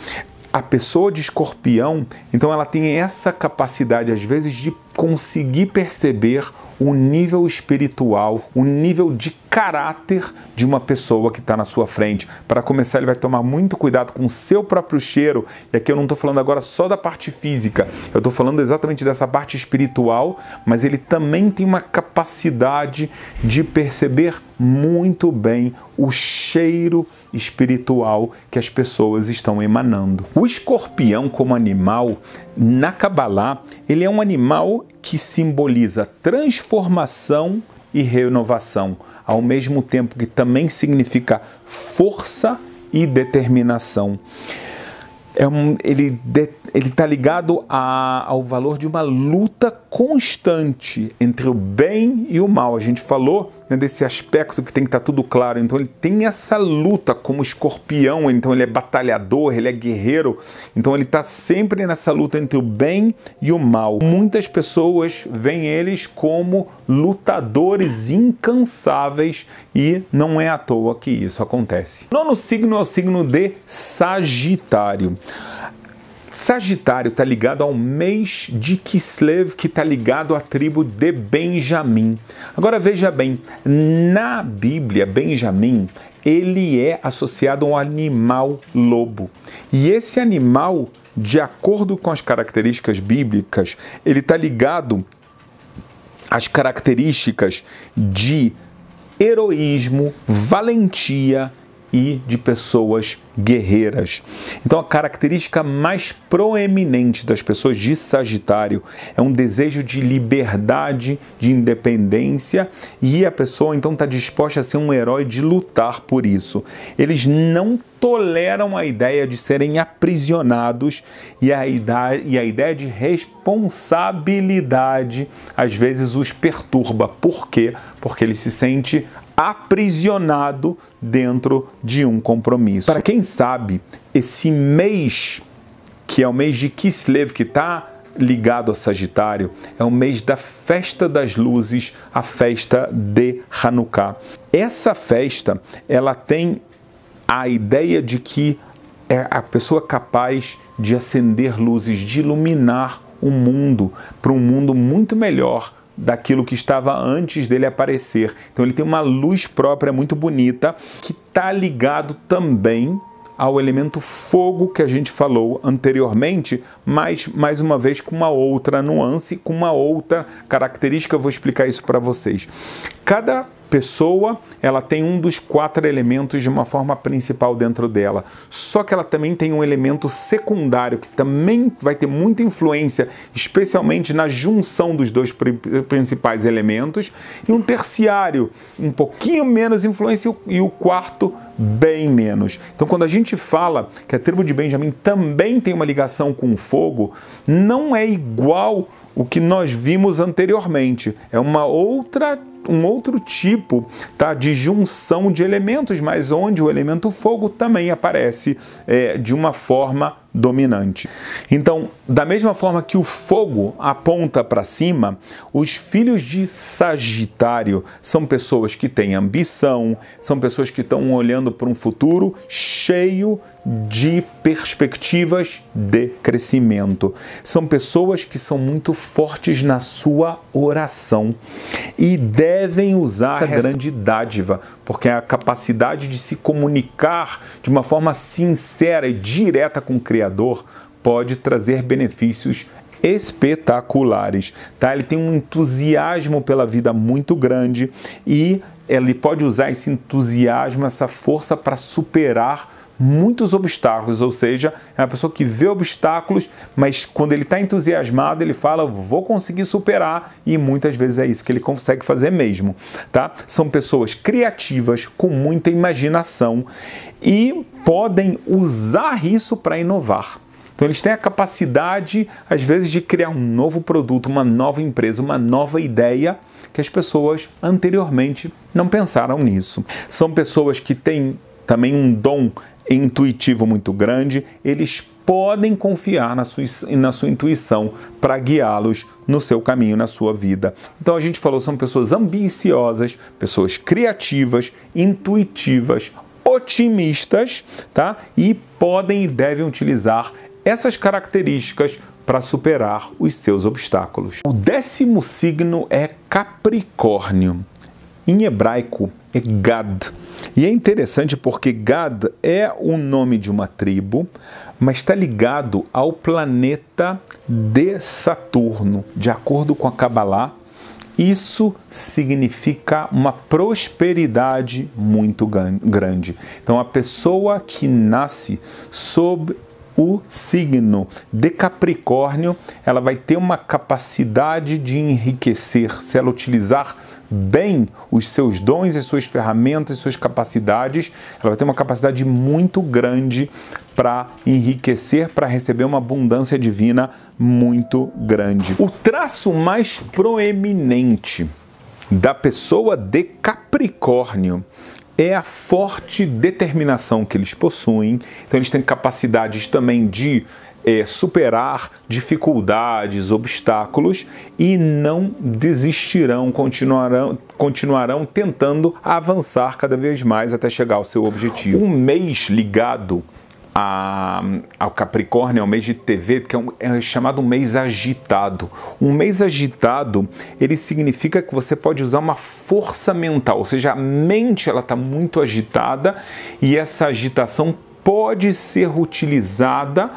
A: A pessoa de escorpião, então ela tem essa capacidade, às vezes, de conseguir perceber o nível espiritual, o nível de caráter de uma pessoa que está na sua frente. Para começar, ele vai tomar muito cuidado com o seu próprio cheiro. E aqui eu não estou falando agora só da parte física, eu estou falando exatamente dessa parte espiritual, mas ele também tem uma capacidade de perceber muito bem o cheiro espiritual que as pessoas estão emanando. O escorpião como animal na Kabbalah, ele é um animal que simboliza transformação e renovação, ao mesmo tempo que também significa força e determinação. É um, ele ele está ligado a, ao valor de uma luta constante entre o bem e o mal. A gente falou né, desse aspecto que tem que estar tá tudo claro. Então ele tem essa luta como escorpião, então ele é batalhador, ele é guerreiro. Então ele está sempre nessa luta entre o bem e o mal. Muitas pessoas veem eles como lutadores incansáveis e não é à toa que isso acontece. Nono signo é o signo de Sagitário. Sagitário está ligado ao mês de Kislev, que está ligado à tribo de Benjamim. Agora veja bem, na Bíblia, Benjamim ele é associado a um animal lobo. E esse animal, de acordo com as características bíblicas, ele está ligado às características de heroísmo, valentia, e de pessoas guerreiras. Então, a característica mais proeminente das pessoas de Sagitário é um desejo de liberdade, de independência, e a pessoa então está disposta a ser um herói de lutar por isso. Eles não toleram a ideia de serem aprisionados e a, ideia, e a ideia de responsabilidade às vezes os perturba. Por quê? Porque ele se sente aprisionado dentro de um compromisso. Para quem sabe, esse mês, que é o mês de Kislev, que está ligado a Sagitário, é o mês da festa das luzes, a festa de Hanukkah. Essa festa, ela tem a ideia de que é a pessoa capaz de acender luzes, de iluminar o mundo para um mundo muito melhor daquilo que estava antes dele aparecer. Então ele tem uma luz própria muito bonita que está ligado também ao elemento fogo que a gente falou anteriormente, mas mais uma vez com uma outra nuance, com uma outra característica, eu vou explicar isso para vocês. Cada pessoa, ela tem um dos quatro elementos de uma forma principal dentro dela. Só que ela também tem um elemento secundário que também vai ter muita influência, especialmente na junção dos dois principais elementos, e um terciário, um pouquinho menos influência e o quarto bem menos. Então, quando a gente fala que a tribo de Benjamim também tem uma ligação com o fogo, não é igual o que nós vimos anteriormente. É uma outra um outro tipo tá, de junção de elementos, mas onde o elemento fogo também aparece é, de uma forma dominante. Então, da mesma forma que o fogo aponta para cima, os filhos de Sagitário são pessoas que têm ambição, são pessoas que estão olhando para um futuro cheio de perspectivas de crescimento. São pessoas que são muito fortes na sua oração e devem usar essa grande dádiva, porque é a capacidade de se comunicar de uma forma sincera e direta com o Criador pode trazer benefícios espetaculares, tá? Ele tem um entusiasmo pela vida muito grande e ele pode usar esse entusiasmo, essa força para superar muitos obstáculos, ou seja, é uma pessoa que vê obstáculos, mas quando ele está entusiasmado, ele fala, vou conseguir superar, e muitas vezes é isso que ele consegue fazer mesmo, tá? São pessoas criativas, com muita imaginação e podem usar isso para inovar. Então, eles têm a capacidade, às vezes, de criar um novo produto, uma nova empresa, uma nova ideia que as pessoas anteriormente não pensaram nisso. São pessoas que têm também um dom intuitivo muito grande, eles podem confiar na sua, na sua intuição para guiá-los no seu caminho, na sua vida. Então a gente falou, são pessoas ambiciosas, pessoas criativas, intuitivas, otimistas, tá? E podem e devem utilizar essas características para superar os seus obstáculos. O décimo signo é Capricórnio. Em hebraico é Gad. E é interessante porque Gad é o nome de uma tribo, mas está ligado ao planeta de Saturno. De acordo com a Kabbalah, isso significa uma prosperidade muito grande. Então, a pessoa que nasce sob o signo de Capricórnio, ela vai ter uma capacidade de enriquecer se ela utilizar bem os seus dons, as suas ferramentas, as suas capacidades, ela vai ter uma capacidade muito grande para enriquecer, para receber uma abundância divina muito grande. O traço mais proeminente da pessoa de Capricórnio é a forte determinação que eles possuem. Então, eles têm capacidades também de é, superar dificuldades, obstáculos e não desistirão, continuarão, continuarão tentando avançar cada vez mais até chegar ao seu objetivo. Um mês ligado a, ao Capricórnio, ao mês de TV, que é, um, é chamado um mês agitado. Um mês agitado, ele significa que você pode usar uma força mental, ou seja, a mente ela está muito agitada e essa agitação pode ser utilizada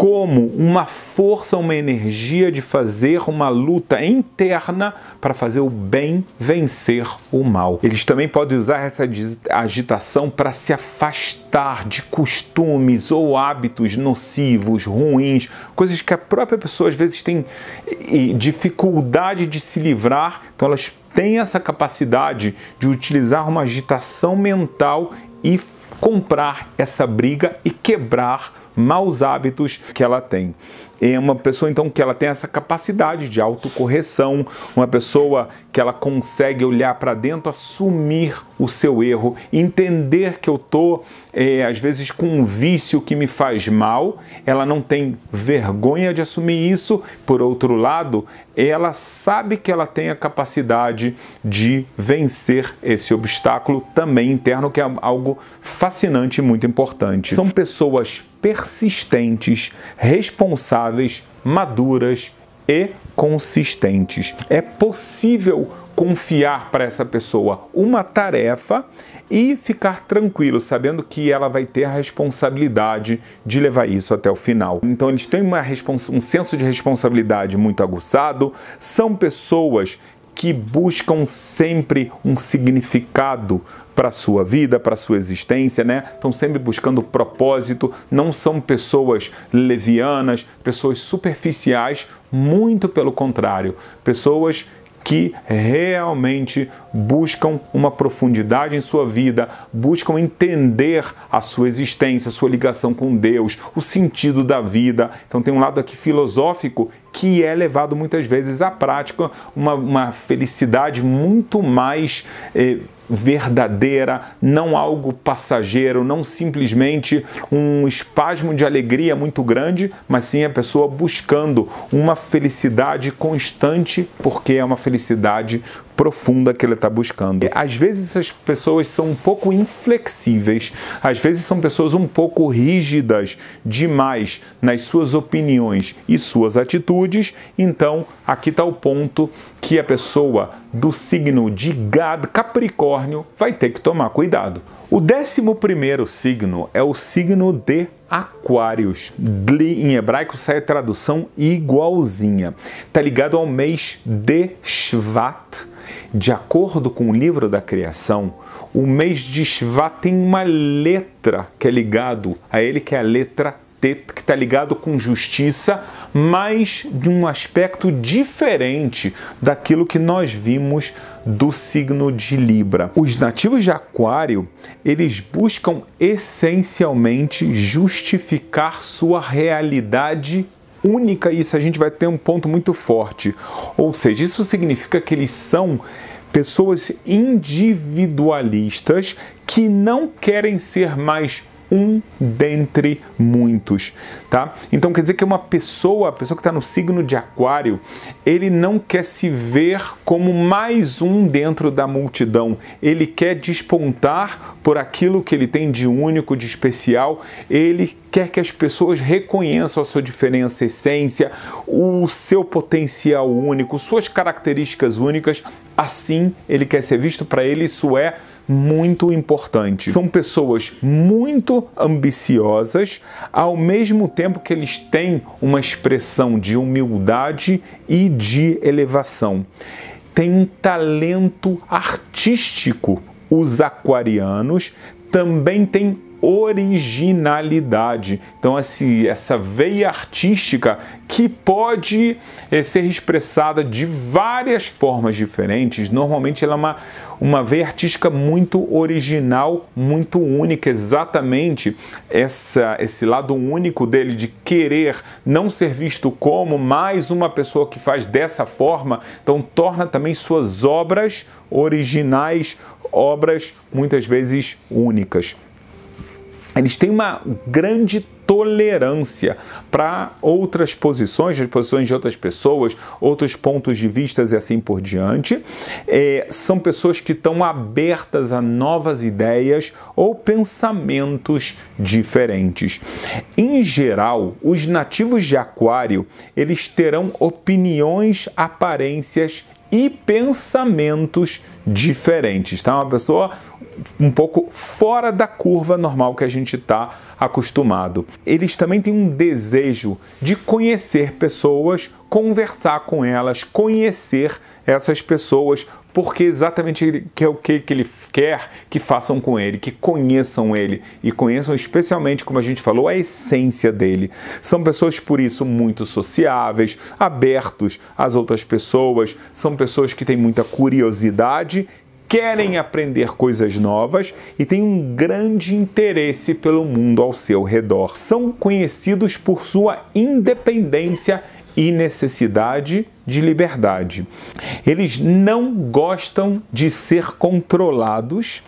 A: como uma força, uma energia de fazer uma luta interna para fazer o bem vencer o mal. Eles também podem usar essa agitação para se afastar de costumes ou hábitos nocivos, ruins, coisas que a própria pessoa às vezes tem dificuldade de se livrar, então elas têm essa capacidade de utilizar uma agitação mental e comprar essa briga e quebrar maus hábitos que ela tem é uma pessoa então que ela tem essa capacidade de autocorreção, uma pessoa que ela consegue olhar para dentro, assumir o seu erro, entender que eu tô é, às vezes com um vício que me faz mal, ela não tem vergonha de assumir isso. Por outro lado, ela sabe que ela tem a capacidade de vencer esse obstáculo também interno, que é algo fascinante e muito importante. São pessoas persistentes, responsáveis saudáveis, maduras e consistentes. É possível confiar para essa pessoa uma tarefa e ficar tranquilo, sabendo que ela vai ter a responsabilidade de levar isso até o final. Então, eles têm uma um senso de responsabilidade muito aguçado, são pessoas que buscam sempre um significado para sua vida, para sua existência, né? Estão sempre buscando propósito, não são pessoas levianas, pessoas superficiais, muito pelo contrário, pessoas que realmente buscam uma profundidade em sua vida, buscam entender a sua existência, a sua ligação com Deus, o sentido da vida. Então tem um lado aqui filosófico que é levado muitas vezes à prática, uma, uma felicidade muito mais. Eh, verdadeira, não algo passageiro, não simplesmente um espasmo de alegria muito grande, mas sim a pessoa buscando uma felicidade constante, porque é uma felicidade profunda que ele está buscando. Às vezes essas pessoas são um pouco inflexíveis, às vezes são pessoas um pouco rígidas demais nas suas opiniões e suas atitudes. Então, aqui está o ponto que a pessoa do signo de gado, Capricórnio, vai ter que tomar cuidado. O décimo primeiro signo é o signo de Aquários. Dli, em hebraico sai a tradução igualzinha. Tá ligado ao mês de Shvat, de acordo com o livro da criação, o mês de Shvat tem uma letra que é ligado a ele, que é a letra T, que está ligado com justiça, mas de um aspecto diferente daquilo que nós vimos do signo de Libra. Os nativos de Aquário, eles buscam essencialmente justificar sua realidade única, isso a gente vai ter um ponto muito forte. Ou seja, isso significa que eles são pessoas individualistas que não querem ser mais um dentre muitos, tá? Então quer dizer que uma pessoa, a pessoa que está no signo de Aquário, ele não quer se ver como mais um dentro da multidão. Ele quer despontar por aquilo que ele tem de único, de especial. Ele quer que as pessoas reconheçam a sua diferença, essência, o seu potencial único, suas características únicas. Assim, ele quer ser visto para ele. Isso é muito importante. São pessoas muito ambiciosas, ao mesmo tempo que eles têm uma expressão de humildade e de elevação. Tem um talento artístico. Os aquarianos também têm originalidade. Então, essa veia artística que pode é, ser expressada de várias formas diferentes, normalmente ela é uma, uma veia artística muito original, muito única, exatamente essa, esse lado único dele de querer não ser visto como mais uma pessoa que faz dessa forma, então torna também suas obras originais, obras muitas vezes únicas eles têm uma grande tolerância para outras posições, as posições de outras pessoas, outros pontos de vistas e assim por diante. É, são pessoas que estão abertas a novas ideias ou pensamentos diferentes. Em geral, os nativos de Aquário eles terão opiniões, aparências e pensamentos diferentes diferentes, tá? Uma pessoa um pouco fora da curva normal que a gente está acostumado. Eles também têm um desejo de conhecer pessoas, conversar com elas, conhecer essas pessoas, porque exatamente ele, que é o que, que ele quer que façam com ele, que conheçam ele e conheçam especialmente, como a gente falou, a essência dele. São pessoas, por isso, muito sociáveis, abertos às outras pessoas, são pessoas que têm muita curiosidade hoje querem aprender coisas novas e têm um grande interesse pelo mundo ao seu redor. São conhecidos por sua independência e necessidade de liberdade. Eles não gostam de ser controlados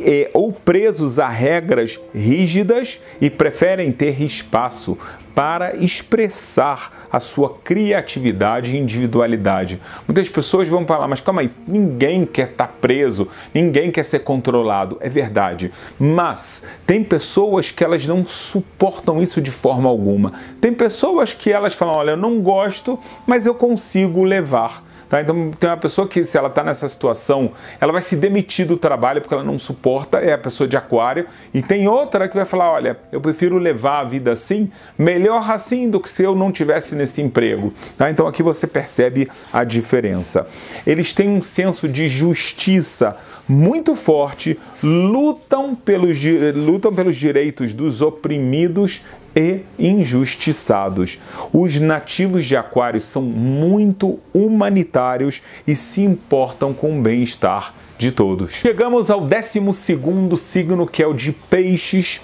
A: é, ou presos a regras rígidas e preferem ter espaço para expressar a sua criatividade e individualidade. Muitas pessoas vão falar, mas calma aí, ninguém quer estar tá preso, ninguém quer ser controlado. É verdade. Mas tem pessoas que elas não suportam isso de forma alguma. Tem pessoas que elas falam, olha, eu não gosto, mas eu consigo levar. Tá? Então, tem uma pessoa que, se ela está nessa situação, ela vai se demitir do trabalho porque ela não suporta, é a pessoa de aquário. E tem outra que vai falar: olha, eu prefiro levar a vida assim, melhor assim do que se eu não tivesse nesse emprego. Tá? Então, aqui você percebe a diferença. Eles têm um senso de justiça muito forte, lutam pelos, lutam pelos direitos dos oprimidos e injustiçados. Os nativos de Aquário são muito humanitários e se importam com o bem-estar de todos. Chegamos ao 12 segundo signo, que é o de peixes,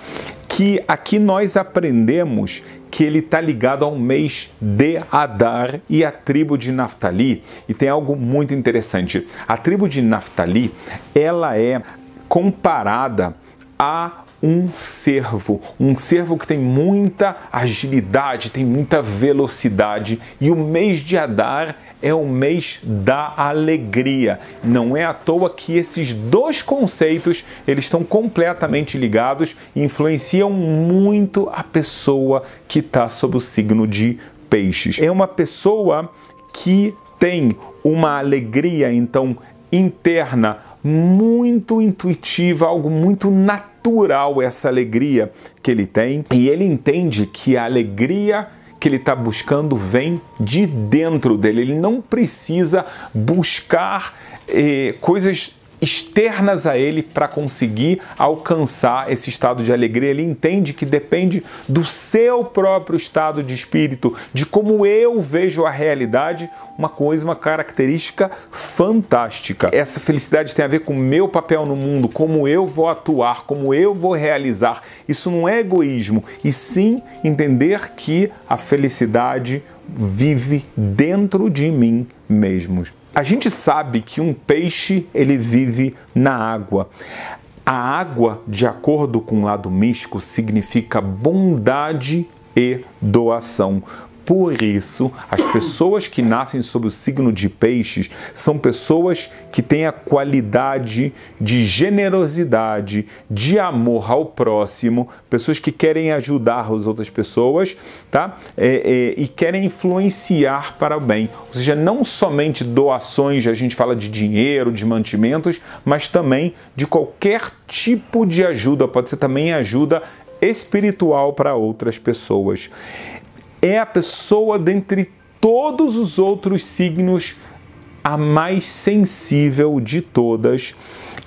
A: que aqui nós aprendemos que ele está ligado ao mês de Adar e à tribo de Naftali. E tem algo muito interessante. A tribo de Naftali, ela é comparada a um servo, um servo que tem muita agilidade, tem muita velocidade. E o mês de Adar é o mês da alegria. Não é à toa que esses dois conceitos eles estão completamente ligados e influenciam muito a pessoa que está sob o signo de peixes. É uma pessoa que tem uma alegria então interna muito intuitiva, algo muito natural natural essa alegria que ele tem e ele entende que a alegria que ele está buscando vem de dentro dele. Ele não precisa buscar eh, coisas externas a ele para conseguir alcançar esse estado de alegria. Ele entende que depende do seu próprio estado de espírito, de como eu vejo a realidade, uma coisa, uma característica fantástica. Essa felicidade tem a ver com o meu papel no mundo, como eu vou atuar, como eu vou realizar. Isso não é egoísmo, e sim entender que a felicidade vive dentro de mim mesmos. A gente sabe que um peixe ele vive na água. A água, de acordo com o lado místico, significa bondade e doação. Por isso, as pessoas que nascem sob o signo de peixes são pessoas que têm a qualidade de generosidade, de amor ao próximo, pessoas que querem ajudar as outras pessoas, tá? É, é, e querem influenciar para o bem. Ou seja, não somente doações, a gente fala de dinheiro, de mantimentos, mas também de qualquer tipo de ajuda, pode ser também ajuda espiritual para outras pessoas é a pessoa dentre todos os outros signos a mais sensível de todas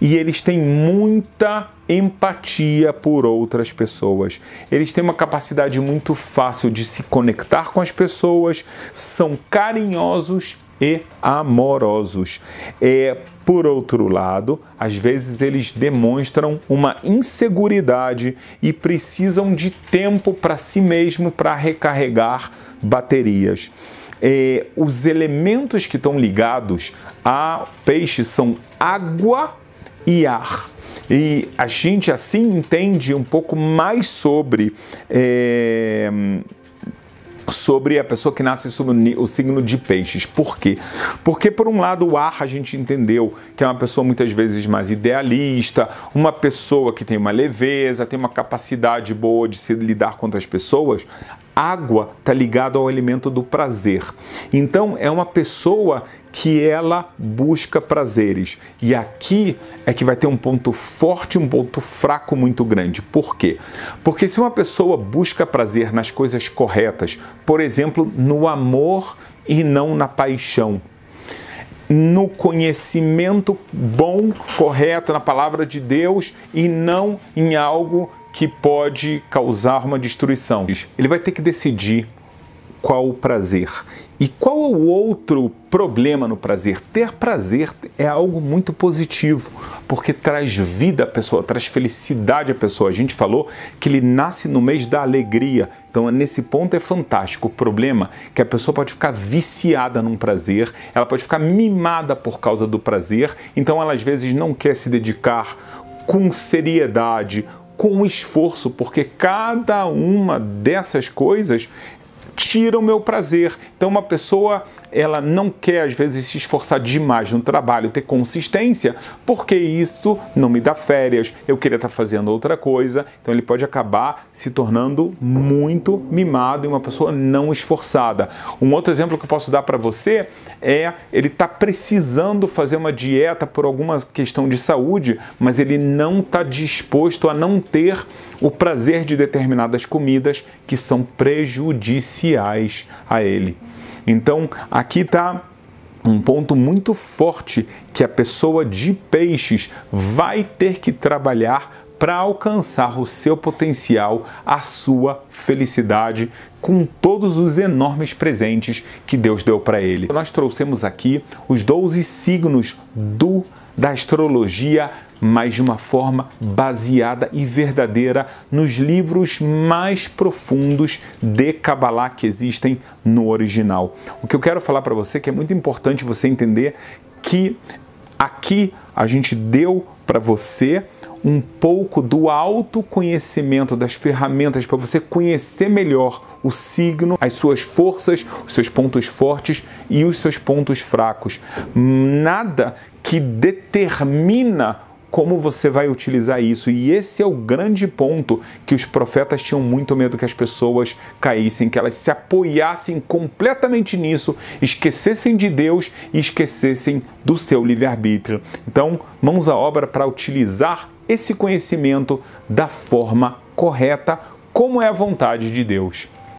A: e eles têm muita empatia por outras pessoas. Eles têm uma capacidade muito fácil de se conectar com as pessoas, são carinhosos e amorosos. É, por outro lado, às vezes eles demonstram uma inseguridade e precisam de tempo para si mesmo para recarregar baterias. É, os elementos que estão ligados a peixe são água e ar. E a gente assim entende um pouco mais sobre é, sobre a pessoa que nasce sob o signo de peixes. Por quê? Porque, por um lado, o ar a gente entendeu que é uma pessoa muitas vezes mais idealista, uma pessoa que tem uma leveza, tem uma capacidade boa de se lidar com outras pessoas água está ligado ao elemento do prazer. Então é uma pessoa que ela busca prazeres. E aqui é que vai ter um ponto forte um ponto fraco muito grande. Por quê? Porque se uma pessoa busca prazer nas coisas corretas, por exemplo, no amor e não na paixão, no conhecimento bom, correto, na palavra de Deus e não em algo que pode causar uma destruição. Ele vai ter que decidir qual o prazer e qual é o outro problema no prazer? Ter prazer é algo muito positivo, porque traz vida à pessoa, traz felicidade à pessoa. A gente falou que ele nasce no mês da alegria. Então, nesse ponto é fantástico. O problema é que a pessoa pode ficar viciada num prazer, ela pode ficar mimada por causa do prazer, então ela às vezes não quer se dedicar com seriedade, com esforço, porque cada uma dessas coisas tira o meu prazer. Então uma pessoa, ela não quer às vezes se esforçar demais no trabalho, ter consistência, porque isso não me dá férias, eu queria estar fazendo outra coisa. Então ele pode acabar se tornando muito mimado e uma pessoa não esforçada. Um outro exemplo que eu posso dar para você é ele está precisando fazer uma dieta por alguma questão de saúde, mas ele não está disposto a não ter o prazer de determinadas comidas que são prejudiciais a ele. Então, aqui está um ponto muito forte que a pessoa de peixes vai ter que trabalhar para alcançar o seu potencial, a sua felicidade, com todos os enormes presentes que Deus deu para ele. Nós trouxemos aqui os 12 signos do da astrologia, mas de uma forma baseada e verdadeira nos livros mais profundos de Kabbalah que existem no original. O que eu quero falar para você é que é muito importante você entender que aqui a gente deu para você um pouco do autoconhecimento das ferramentas para você conhecer melhor o signo, as suas forças, os seus pontos fortes e os seus pontos fracos. Nada que determina como você vai utilizar isso. E esse é o grande ponto que os profetas tinham muito medo que as pessoas caíssem, que elas se apoiassem completamente nisso, esquecessem de Deus e esquecessem do seu livre-arbítrio. Então, mãos à obra para utilizar esse conhecimento da forma correta, como é a vontade de Deus.